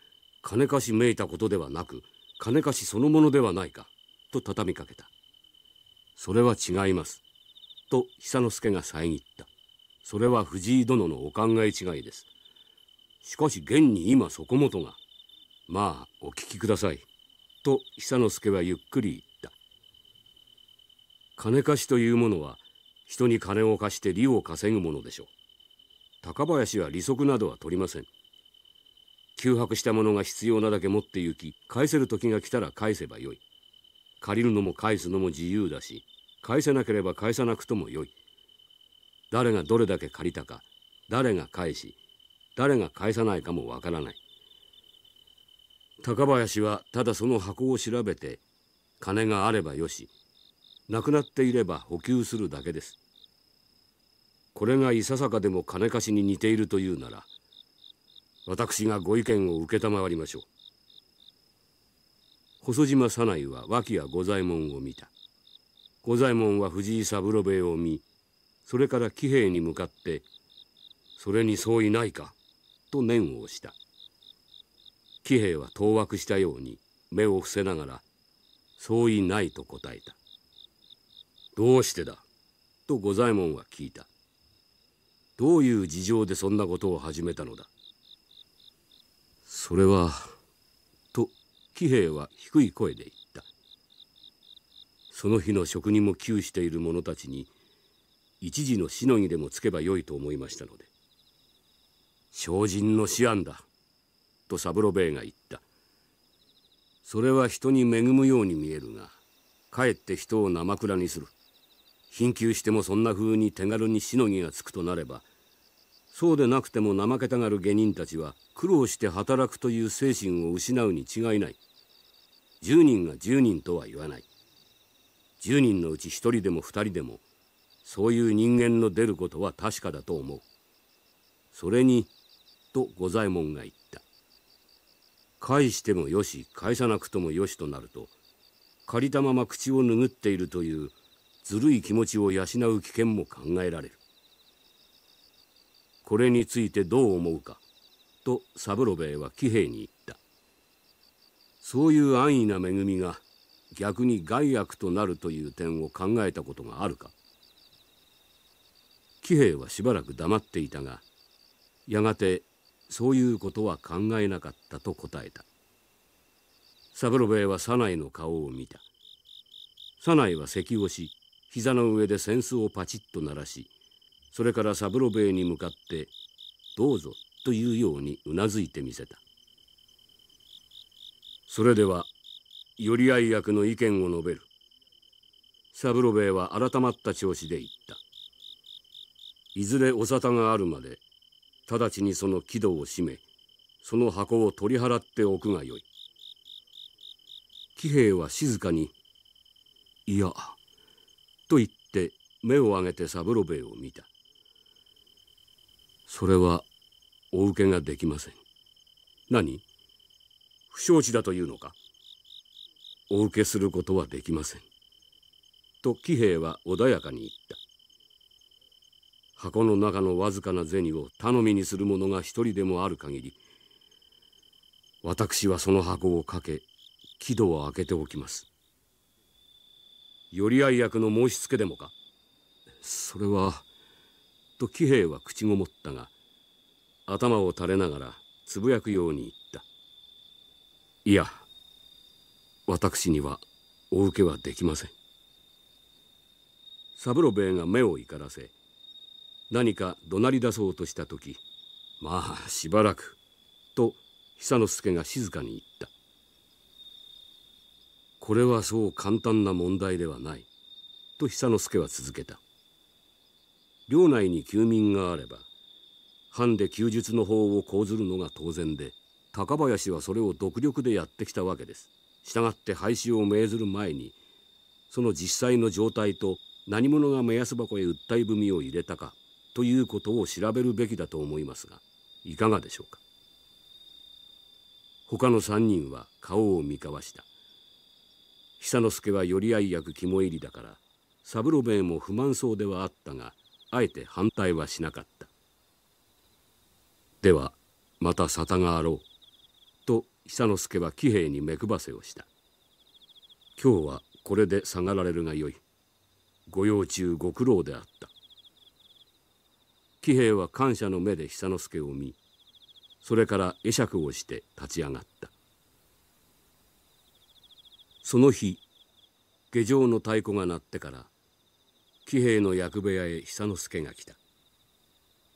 金貸しめいたことではなく金貸しそのものではないかと畳みかけたそれは違いますと久之助が遮ったそれは藤井殿のお考え違いですしかし現に今そこもとがまあお聞きくださいと久之助はゆっくり言った金貸しというものは人に金を貸して利を稼ぐものでしょう高林は利息などは取りません窮迫したものが必要なだけ持って行き返せる時が来たら返せばよい借りるのも返すのも自由だし返せなければ返さなくともよい誰がどれだけ借りたか誰が返し誰が返さないかもわからない高林はただその箱を調べて金があればよしなくなっていれば補給するだけですこれがいささかでも金貸しに似ているというなら私がご意見を承りましょう細島左内は脇や御左衛門を見た御左衛門は藤井三郎兵衛を見それから喜兵衛に向かって「それに相違ないか」と念を押した喜兵衛は当惑したように目を伏せながら「相違ない」と答えた「どうしてだ?」と御左衛門は聞いた「どういう事情でそんなことを始めたのだ?」それは」と喜兵衛は低い声で言ったその日の職人も窮している者たちに一時のしのぎでもつけばよいと思いましたので「精進の思案だ」と三郎兵衛が言ったそれは人に恵むように見えるがかえって人を生倉にする。貧窮してもそんな風に手軽にしのぎがつくとなればそうでなくても怠けたがる下人たちは苦労して働くという精神を失うに違いない10人が10人とは言わない10人のうち1人でも2人でもそういう人間の出ることは確かだと思うそれにと五左衛門が言った返してもよし返さなくともよしとなると借りたまま口を拭っているというずるい気持ちを養う危険も考えられるこれについてどう思うかと三郎兵衛は騎兵に言ったそういう安易な恵みが逆に害悪となるという点を考えたことがあるか喜兵衛はしばらく黙っていたがやがてそういうことは考えなかったと答えた三郎兵衛は左内の顔を見た左内は咳をし膝の上で扇子をパチッと鳴らしそれから三郎兵衛に向かって「どうぞ」というようにうなずいてみせたそれでは寄り合い役の意見を述べる三郎兵衛は改まった調子で言ったいずれお沙汰があるまで直ちにその木戸を閉めその箱を取り払っておくがよい喜兵衛は静かに「いや」と言って目を上げて三郎兵衛を見たそれはお受けができません何不承知だというのかお受けすることはできませんと喜兵は穏やかに言った箱の中のわずかな銭を頼みにする者が一人でもある限り私はその箱をかけ木戸を開けておきます寄合役の申しつけでもかそれはと喜兵衛は口ごもったが頭を垂れながらつぶやくように言った「いや私にはお受けはできません」三郎兵衛が目を怒らせ何か怒鳴り出そうとした時「まあしばらく」と久之助が静かに言った「これはそう簡単な問題ではない」と久之助は続けた領内に休眠があれば藩で休日の法を講ずるのが当然で高林はそれを独力でやってきたわけです。したがって廃止を命ずる前にその実際の状態と何者が目安箱へ訴え文を入れたかということを調べるべきだと思いますがいかがでしょうか他の3人は顔を見交わした久之助は寄合役肝入りだから三郎兵衛も不満そうではあったがあえて反対はしなかったではまた沙汰があろうと久之助は喜兵衛に目配せをした今日はこれで下がられるがよい御用中ご苦労であった喜兵衛は感謝の目で久之助を見それから会釈をして立ち上がったその日下城の太鼓が鳴ってから喜兵衛の役部屋へ久之助が来た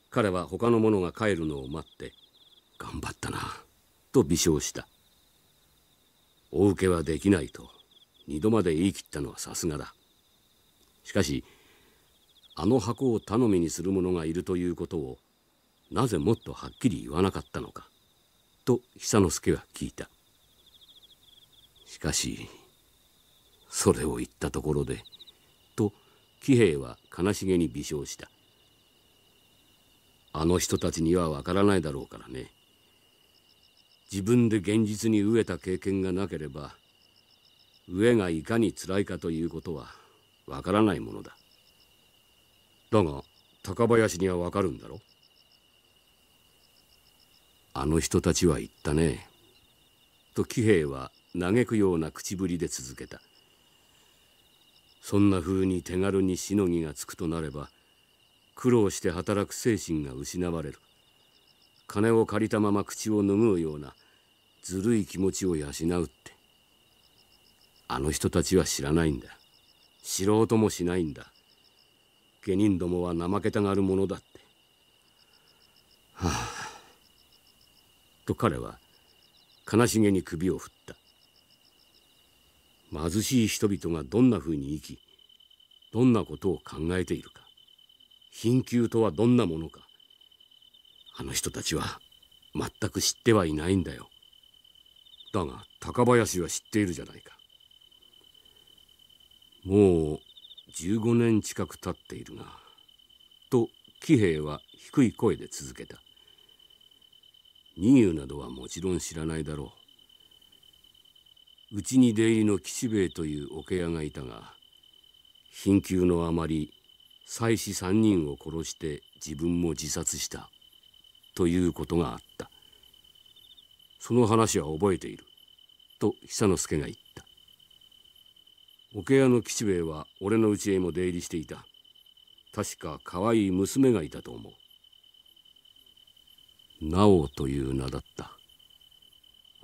彼は他の者が帰るのを待って「頑張ったな」と微笑したお受けはできないと二度まで言い切ったのはさすがだしかしあの箱を頼みにする者がいるということをなぜもっとはっきり言わなかったのかと久之助は聞いたしかしそれを言ったところで「喜兵衛は悲しげに微笑したあの人たちにはわからないだろうからね自分で現実に飢えた経験がなければ飢えがいかにつらいかということはわからないものだだが高林にはわかるんだろあの人たちは言ったねと喜兵衛は嘆くような口ぶりで続けた「そんな風に手軽にしのぎがつくとなれば苦労して働く精神が失われる金を借りたまま口を拭うようなずるい気持ちを養うってあの人たちは知らないんだ知ろうともしないんだ下人どもは怠けたがるものだってはあと彼は悲しげに首を振った貧しい人々がどんなふうに生きどんなことを考えているか貧窮とはどんなものかあの人たちは全く知ってはいないんだよだが高林は知っているじゃないかもう15年近く経っているがと喜兵衛は低い声で続けた「二遊などはもちろん知らないだろううちに出入りの吉兵衛という桶屋がいたが貧窮のあまり妻子3人を殺して自分も自殺したということがあったその話は覚えていると久之助が言った桶屋の吉兵衛は俺の家へも出入りしていた確か可愛い娘がいたと思う「なお」という名だった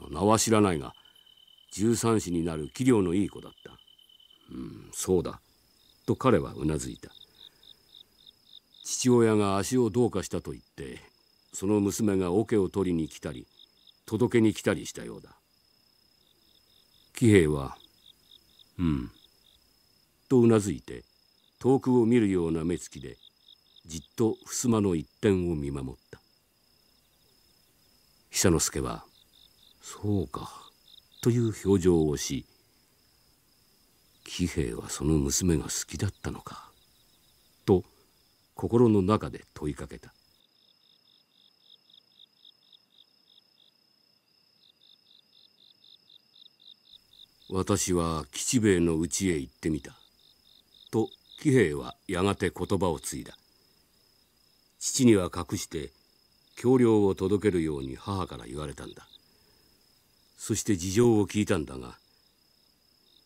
名は知らないが「十三子になる器量のいい子だった。うん、そうだ。と彼はうなずいた。父親が足をどうかしたと言ってその娘が桶を取りに来たり届けに来たりしたようだ喜兵衛は「うん」とうなずいて遠くを見るような目つきでじっと襖の一点を見守った久之助は「そうか」という表情をし喜兵衛はその娘が好きだったのかと心の中で問いかけた私は吉兵衛の家へ行ってみた」と喜兵衛はやがて言葉を継いだ父には隠して橋梁を届けるように母から言われたんだそして事情を聞いたんだが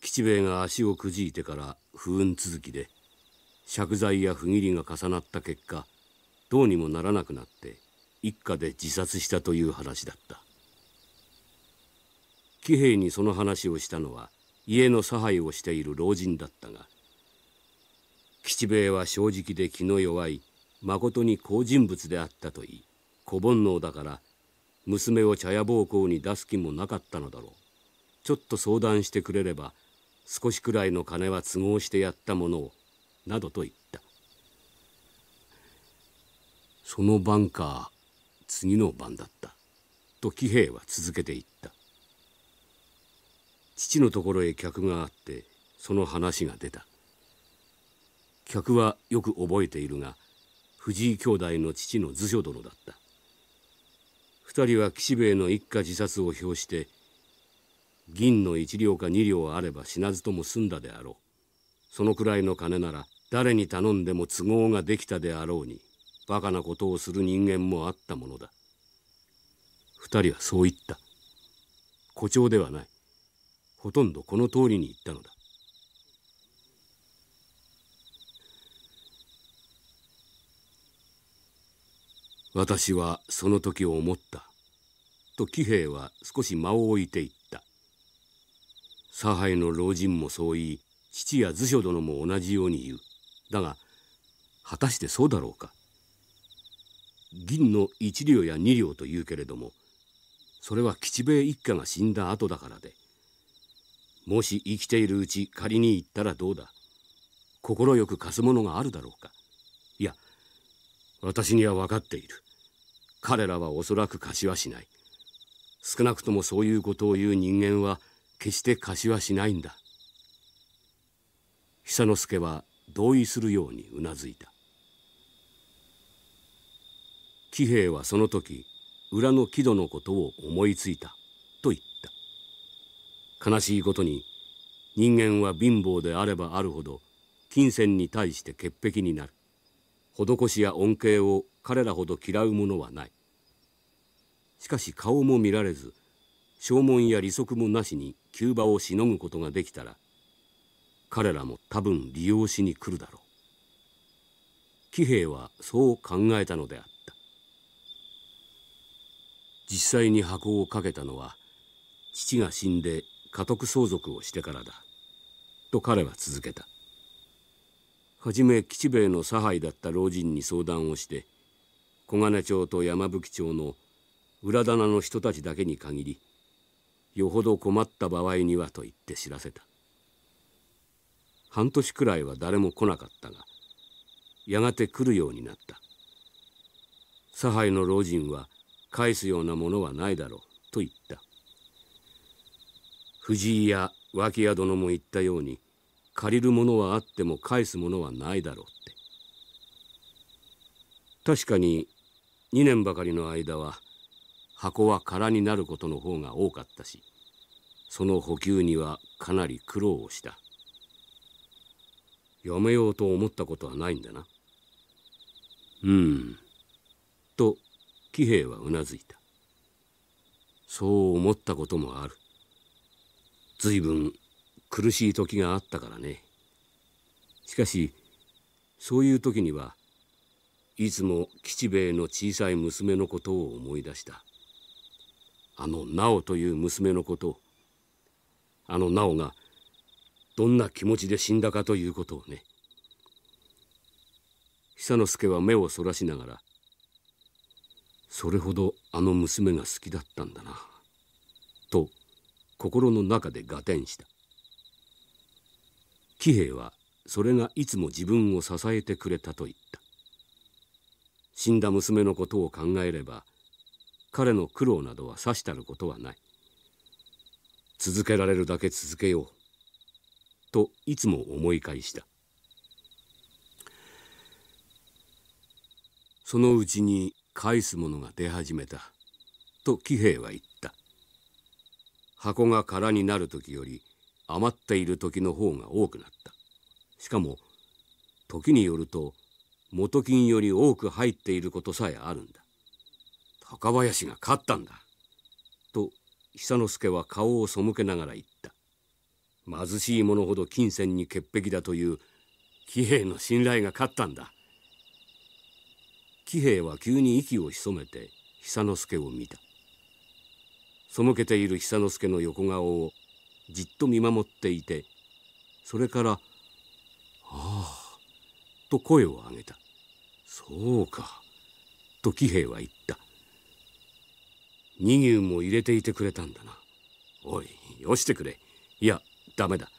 吉兵衛が足をくじいてから不運続きで借財や不義理が重なった結果どうにもならなくなって一家で自殺したという話だった喜兵衛にその話をしたのは家の差配をしている老人だったが吉兵衛は正直で気の弱いまことに好人物であったといい小煩悩だから娘を茶屋暴行に出す気もなかったのだろうちょっと相談してくれれば少しくらいの金は都合してやったものをなどと言ったその晩か次の晩だったと喜兵衛は続けていった父のところへ客があってその話が出た客はよく覚えているが藤井兄弟の父の図書殿だった2人は岸兵衛の一家自殺を表して銀の1両か2両あれば死なずとも済んだであろうそのくらいの金なら誰に頼んでも都合ができたであろうにバカなことをする人間もあったものだ2人はそう言った誇張ではないほとんどこの通りに言ったのだ私はその時を思った。と喜兵衛は少し間を置いていった。左配の老人もそう言い、父や図書殿も同じように言う。だが、果たしてそうだろうか。銀の一両や二両というけれども、それは吉兵衛一家が死んだ後だからで、もし生きているうち仮に行ったらどうだ。快く貸すものがあるだろうか。私には分かっている彼らはおそらく貸しはしない少なくともそういうことを言う人間は決して貸しはしないんだ久之助は同意するようにうなずいた喜兵衛はその時裏の木戸のことを思いついたと言った悲しいことに人間は貧乏であればあるほど金銭に対して潔癖になる施しや恩恵を彼らほど嫌う者はないしかし顔も見られず証文や利息もなしに急場をしのぐことができたら彼らも多分利用しに来るだろう騎兵はそう考えたのであった実際に箱をかけたのは父が死んで家督相続をしてからだと彼は続けたじめ吉兵衛の差配だった老人に相談をして小金町と山吹町の裏棚の人たちだけに限りよほど困った場合にはと言って知らせた半年くらいは誰も来なかったがやがて来るようになった差配の老人は返すようなものはないだろうと言った藤井や脇屋殿も言ったように「借りるものはあっても返すものはないだろうって確かに2年ばかりの間は箱は空になることの方が多かったしその補給にはかなり苦労をしたやめようと思ったことはないんだなうんと喜兵衛はうなずいたそう思ったこともある随分苦しい時があったからねしかしそういう時にはいつも吉兵衛の小さい娘のことを思い出したあの直という娘のことあの直がどんな気持ちで死んだかということをね久之助は目をそらしながらそれほどあの娘が好きだったんだなと心の中で合点した喜兵衛はそれがいつも自分を支えてくれたと言った死んだ娘のことを考えれば彼の苦労などはさしたることはない続けられるだけ続けようといつも思い返したそのうちに返すものが出始めたと喜兵衛は言った箱が空になる時より余っている時の方が多くなったしかも時によると元金より多く入っていることさえあるんだ高林が勝ったんだと久之助は顔を背けながら言った貧しい者ほど金銭に潔癖だという喜兵衛の信頼が勝ったんだ喜兵衛は急に息を潜めて久之助を見た背けている久之助の横顔をじっと見守っていてそれから「ああ」と声を上げた「そうか」と喜兵衛は言った「二牛も入れていてくれたんだなおいよしてくれいやダメだ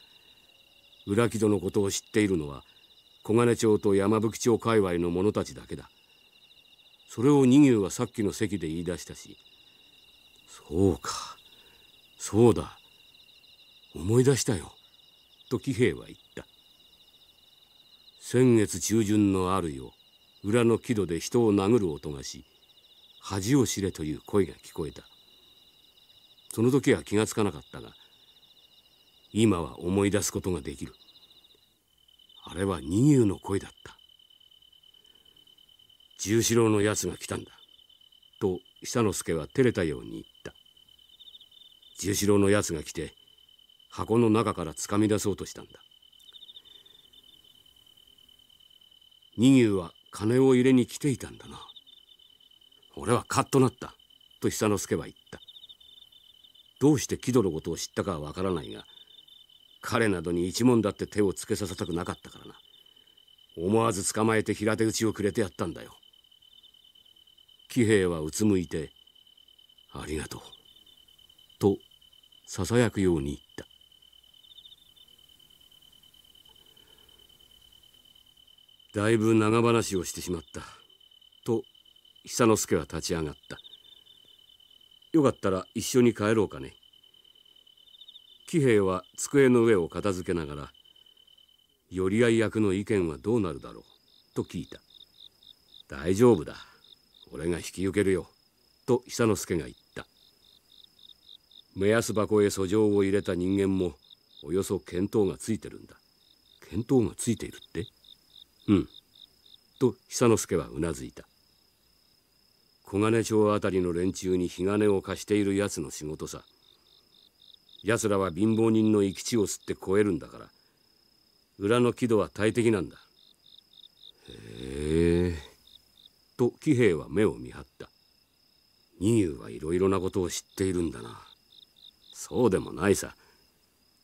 裏木戸のことを知っているのは小金町と山吹町界隈の者たちだけだそれを二牛はさっきの席で言い出したしそうかそうだ思い出したよと喜兵衛は言った先月中旬のある夜裏の木戸で人を殴る音がし恥を知れという声が聞こえたその時は気がつかなかったが今は思い出すことができるあれは二牛の声だった十四郎のやつが来たんだと久之助は照れたように言った十四郎のやつが来て箱の中からつかみ出そうとしたんだ二牛は金を入れに来ていたんだな俺はカッとなったと久之助は言ったどうして木戸のことを知ったかはわからないが彼などに一問だって手をつけさせたくなかったからな思わず捕まえて平手打ちをくれてやったんだよ喜兵衛はうつむいて「ありがとう」とささやくようにだいぶ長話をしてしまった」と久之助は立ち上がった「よかったら一緒に帰ろうかね」喜兵衛は机の上を片付けながら「寄り合い役の意見はどうなるだろう?」と聞いた「大丈夫だ俺が引き受けるよ」と久之助が言った目安箱へ訴状を入れた人間もおよそ見当がついてるんだ見当がついているってうん。と久之助はうなずいた。小金町あたりの連中に日金を貸しているやつの仕事さ。やつらは貧乏人の生き地を吸って肥えるんだから、裏の木戸は大敵なんだ。へえ。と喜兵衛は目を見張った。二遊はいろいろなことを知っているんだな。そうでもないさ。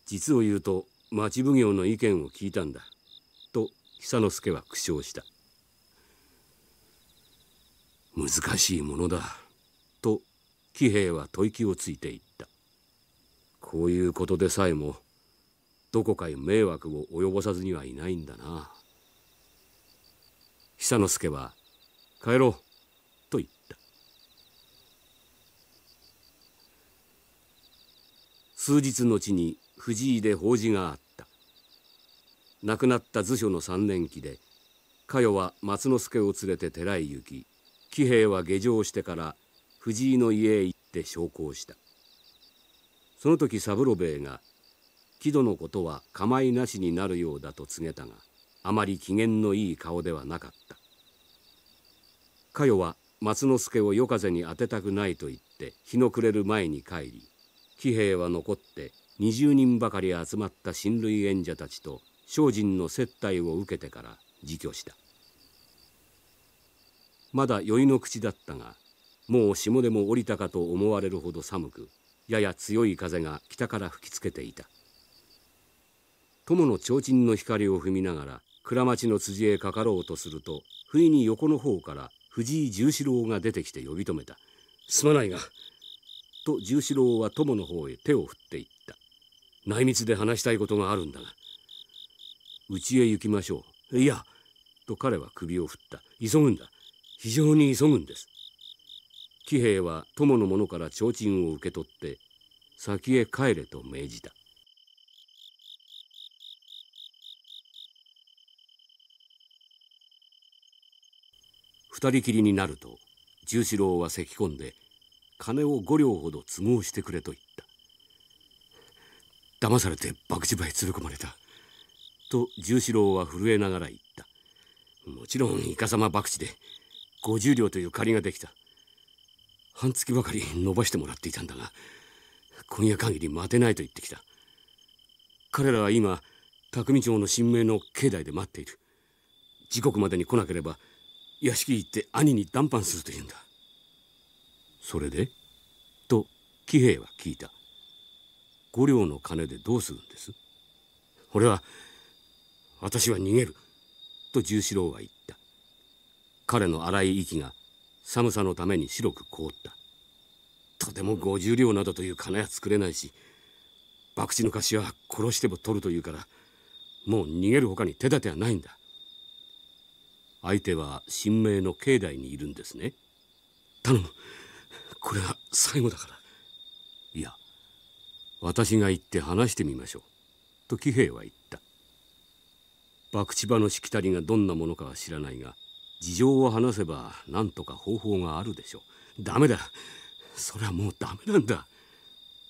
実を言うと町奉行の意見を聞いたんだ。久之助は苦笑した難しいものだと喜兵衛は吐息をついていったこういうことでさえもどこかへ迷惑を及ぼさずにはいないんだな久之助は「帰ろう」と言った数日のちに藤井で法事があった亡くなった図書の三年期で佳代は松之助を連れて寺へ行き喜兵衛は下城してから藤井の家へ行って焼香したその時三郎兵衛が木戸のことは構いなしになるようだと告げたがあまり機嫌のいい顔ではなかった佳代は松之助を夜風に当てたくないと言って日の暮れる前に帰り喜兵衛は残って20人ばかり集まった親類縁者たちと精進の接待を受けてから自供したまだ酔いの口だったがもう下でも降りたかと思われるほど寒くやや強い風が北から吹きつけていた友の提灯の光を踏みながら蔵町の辻へかかろうとすると不意に横の方から藤井十四郎が出てきて呼び止めた「すまないが」と十四郎は友の方へ手を振っていった「内密で話したいことがあるんだが」家へ行きましょう。いや、と彼は首を振った。急ぐんだ。非常に急ぐんです。喜兵衛は友の者から提灯を受け取って先へ帰れと命じた。二人きりになると十四郎は咳き込んで金を五両ほど都合してくれと言った騙されて博打場へ連れ込まれたと十四郎は震えながら言ったもちろんイカサマ博打で50両という借りができた半月ばかり伸ばしてもらっていたんだが今夜限り待てないと言ってきた彼らは今匠町の新名の境内で待っている時刻までに来なければ屋敷行って兄に談判すると言うんだそれでと喜兵衛は聞いた五両の金でどうするんです俺は私は逃げる」と十四郎は言った彼の荒い息が寒さのために白く凍ったとても五十両などという金は作れないし博打の貸しは殺しても取るというからもう逃げるほかに手立てはないんだ相手は神明の境内にいるんですね頼むこれは最後だからいや私が行って話してみましょうと喜兵衛は言った博打場のしきたりがどんなものかは知らないが事情を話せば何とか方法があるでしょうダメだそれはもうダメなんだ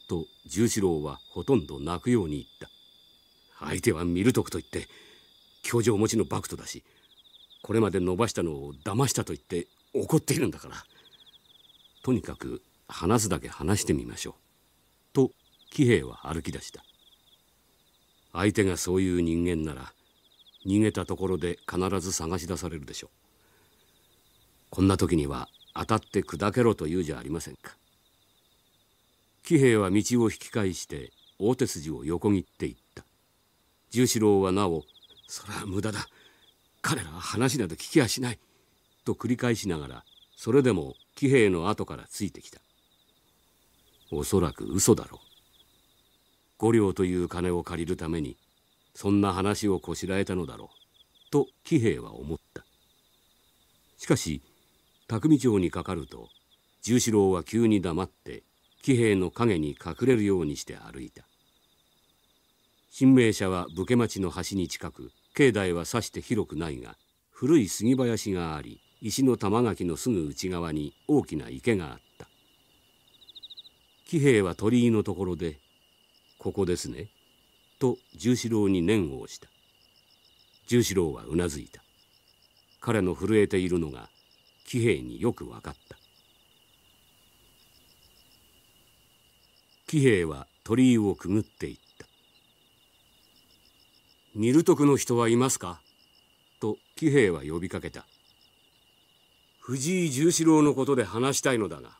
と十四郎はほとんど泣くように言った相手は見るとくと言って教場持ちのバクトだしこれまで伸ばしたのを騙したと言って怒っているんだからとにかく話すだけ話してみましょうと喜兵衛は歩き出した相手がそういう人間なら逃げたところで必ず探し出されるでしょうこんな時には当たって砕けろというじゃありませんか騎兵は道を引き返して大手筋を横切っていった十四郎はなお「それは無駄だ彼らは話など聞きやしない」と繰り返しながらそれでも騎兵の後からついてきたおそらく嘘だろう五両という金を借りるためにそんな話をこしらえたのだろうと喜兵衛は思ったしかし匠町にかかると十四郎は急に黙って喜兵衛の陰に隠れるようにして歩いた新名社は武家町の端に近く境内はさして広くないが古い杉林があり石の玉垣のすぐ内側に大きな池があった喜兵衛は鳥居のところで「ここですね」と十四郎に念を押した十四郎はうなずいた彼の震えているのが喜兵衛によく分かった喜兵衛は鳥居をくぐっていった「ニルクの人はいますか?」と喜兵衛は呼びかけた藤井十四郎のことで話したいのだが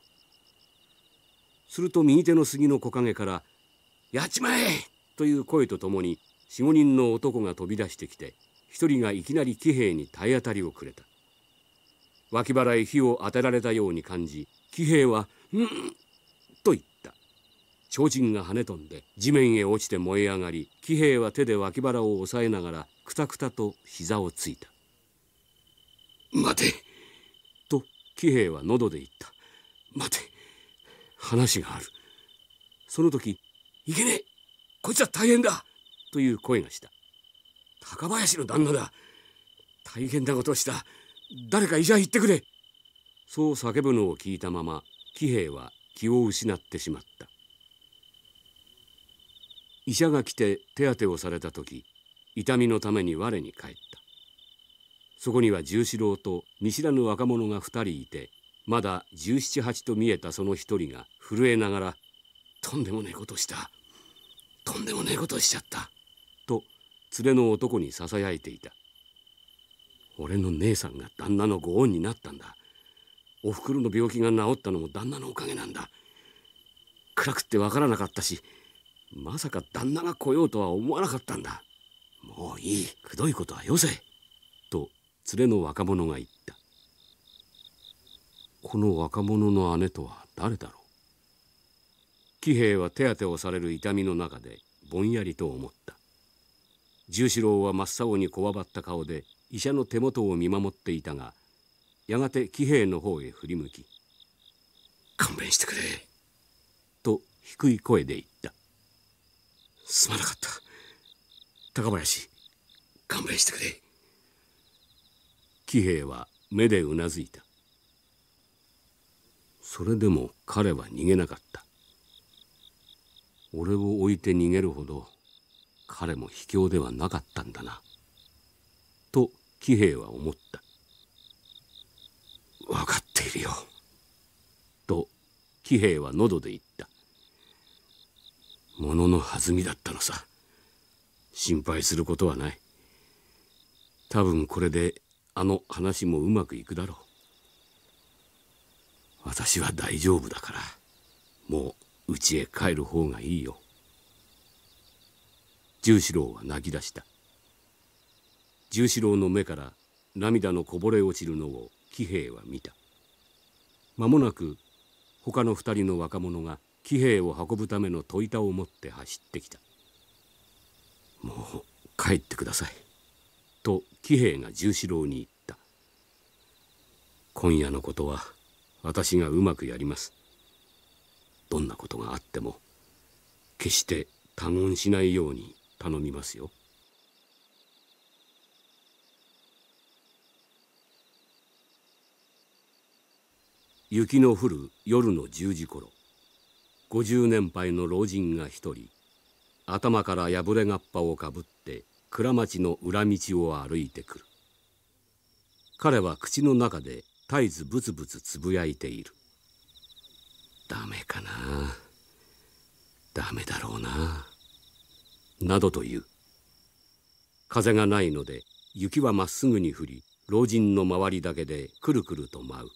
すると右手の杉の木陰から「やっちまえ!」という声とともに45人の男が飛び出してきて1人がいきなり騎兵に体当たりをくれた脇腹へ火を当てられたように感じ騎兵は「うん!」と言った超人が跳ね飛んで地面へ落ちて燃え上がり騎兵は手で脇腹を押さえながらくたくたと膝をついた「待て!」と騎兵は喉で言った「待て話がある」その時「いけねえこいつは大変だという声がした高林の旦那だ大変なことをした誰か医者行ってくれそう叫ぶのを聞いたまま喜兵衛は気を失ってしまった医者が来て手当てをされた時痛みのために我に返ったそこには十四郎と見知らぬ若者が2人いてまだ十七八と見えたその一人が震えながら「とんでもねえことしたとんでもねえことをしちゃったと連れの男にささやいていた俺の姉さんが旦那のご恩になったんだおふくろの病気が治ったのも旦那のおかげなんだ暗くってわからなかったしまさか旦那が来ようとは思わなかったんだもういいくどいことはよせと連れの若者が言ったこの若者の姉とは誰だろう喜兵は手当てをされる痛みの中でぼんやりと思った十四郎は真っ青にこわばった顔で医者の手元を見守っていたがやがて喜兵衛の方へ振り向き「勘弁してくれ」と低い声で言った「すまなかった高林勘弁してくれ」喜兵衛は目でうなずいたそれでも彼は逃げなかった俺を置いて逃げるほど彼も卑怯ではなかったんだな。と喜兵衛は思った。分かっているよ。と喜兵衛は喉で言った。物のの弾みだったのさ。心配することはない。多分これであの話もうまくいくだろう。私は大丈夫だから、もう家へ帰る方がいいよ。十四郎は泣き出した。十四郎の目から涙のこぼれ落ちるのを喜兵衛は見た。間もなく他の二人の若者が喜兵衛を運ぶための戸板を持って走ってきた。もう帰ってください。と喜兵衛が十四郎に言った。今夜のことは私がうまくやります。どんなことがあっても決して他言しないように頼みますよ。雪の降る夜の十時頃五十年配の老人が一人頭から破れがっぱをかぶって蔵町の裏道を歩いてくる彼は口の中で絶えずブツブツつぶやいているダメかなダメだろうななどと言う風がないので雪はまっすぐに降り老人の周りだけでくるくると舞う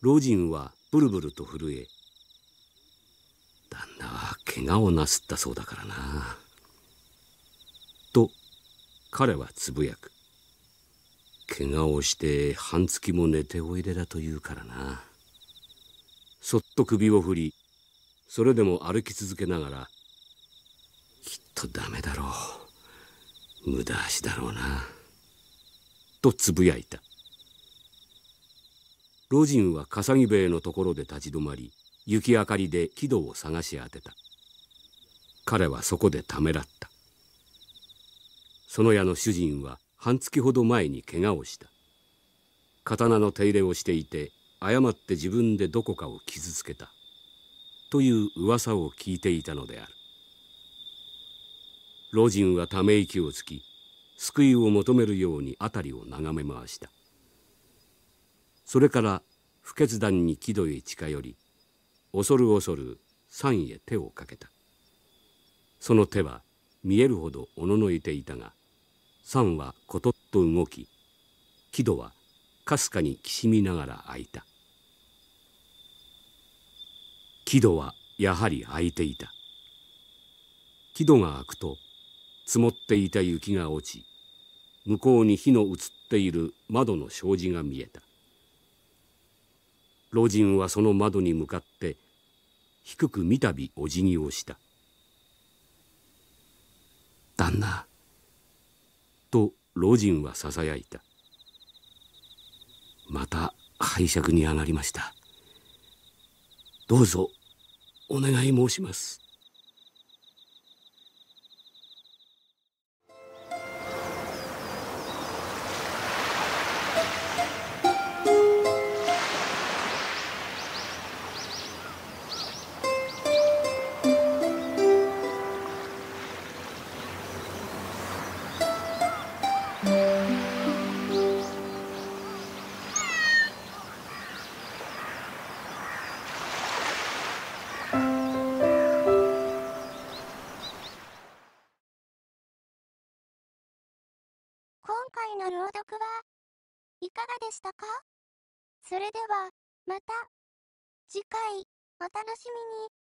老人はブルブルと震え旦那は怪我をなすったそうだからなと彼はつぶやく怪我をして半月も寝ておいでだと言うからな。そっと首を振りそれでも歩き続けながらきっとダメだろう無駄足だろうなとつぶやいた老人は笠木兵衛のところで立ち止まり雪明かりで木戸を探し当てた彼はそこでためらったその家の主人は半月ほど前に怪我をした刀の手入れをしていて誤って自分でどこかを傷つけたという噂を聞いていたのである老人はため息をつき救いを求めるように辺りを眺め回したそれから不決断に木戸へ近寄り恐る恐る山へ手をかけたその手は見えるほどおののいていたが山はことっと動き木戸はかすかにきしみながら開いた木戸はやはり開いていた木戸が開くと積もっていた雪が落ち向こうに火の映っている窓の障子が見えた老人はその窓に向かって低く見たびお辞儀をした「旦那」と老人はささやいた「また拝借に上がりました」どうぞお願い申しますしたかそれでは、また、次回、お楽しみに。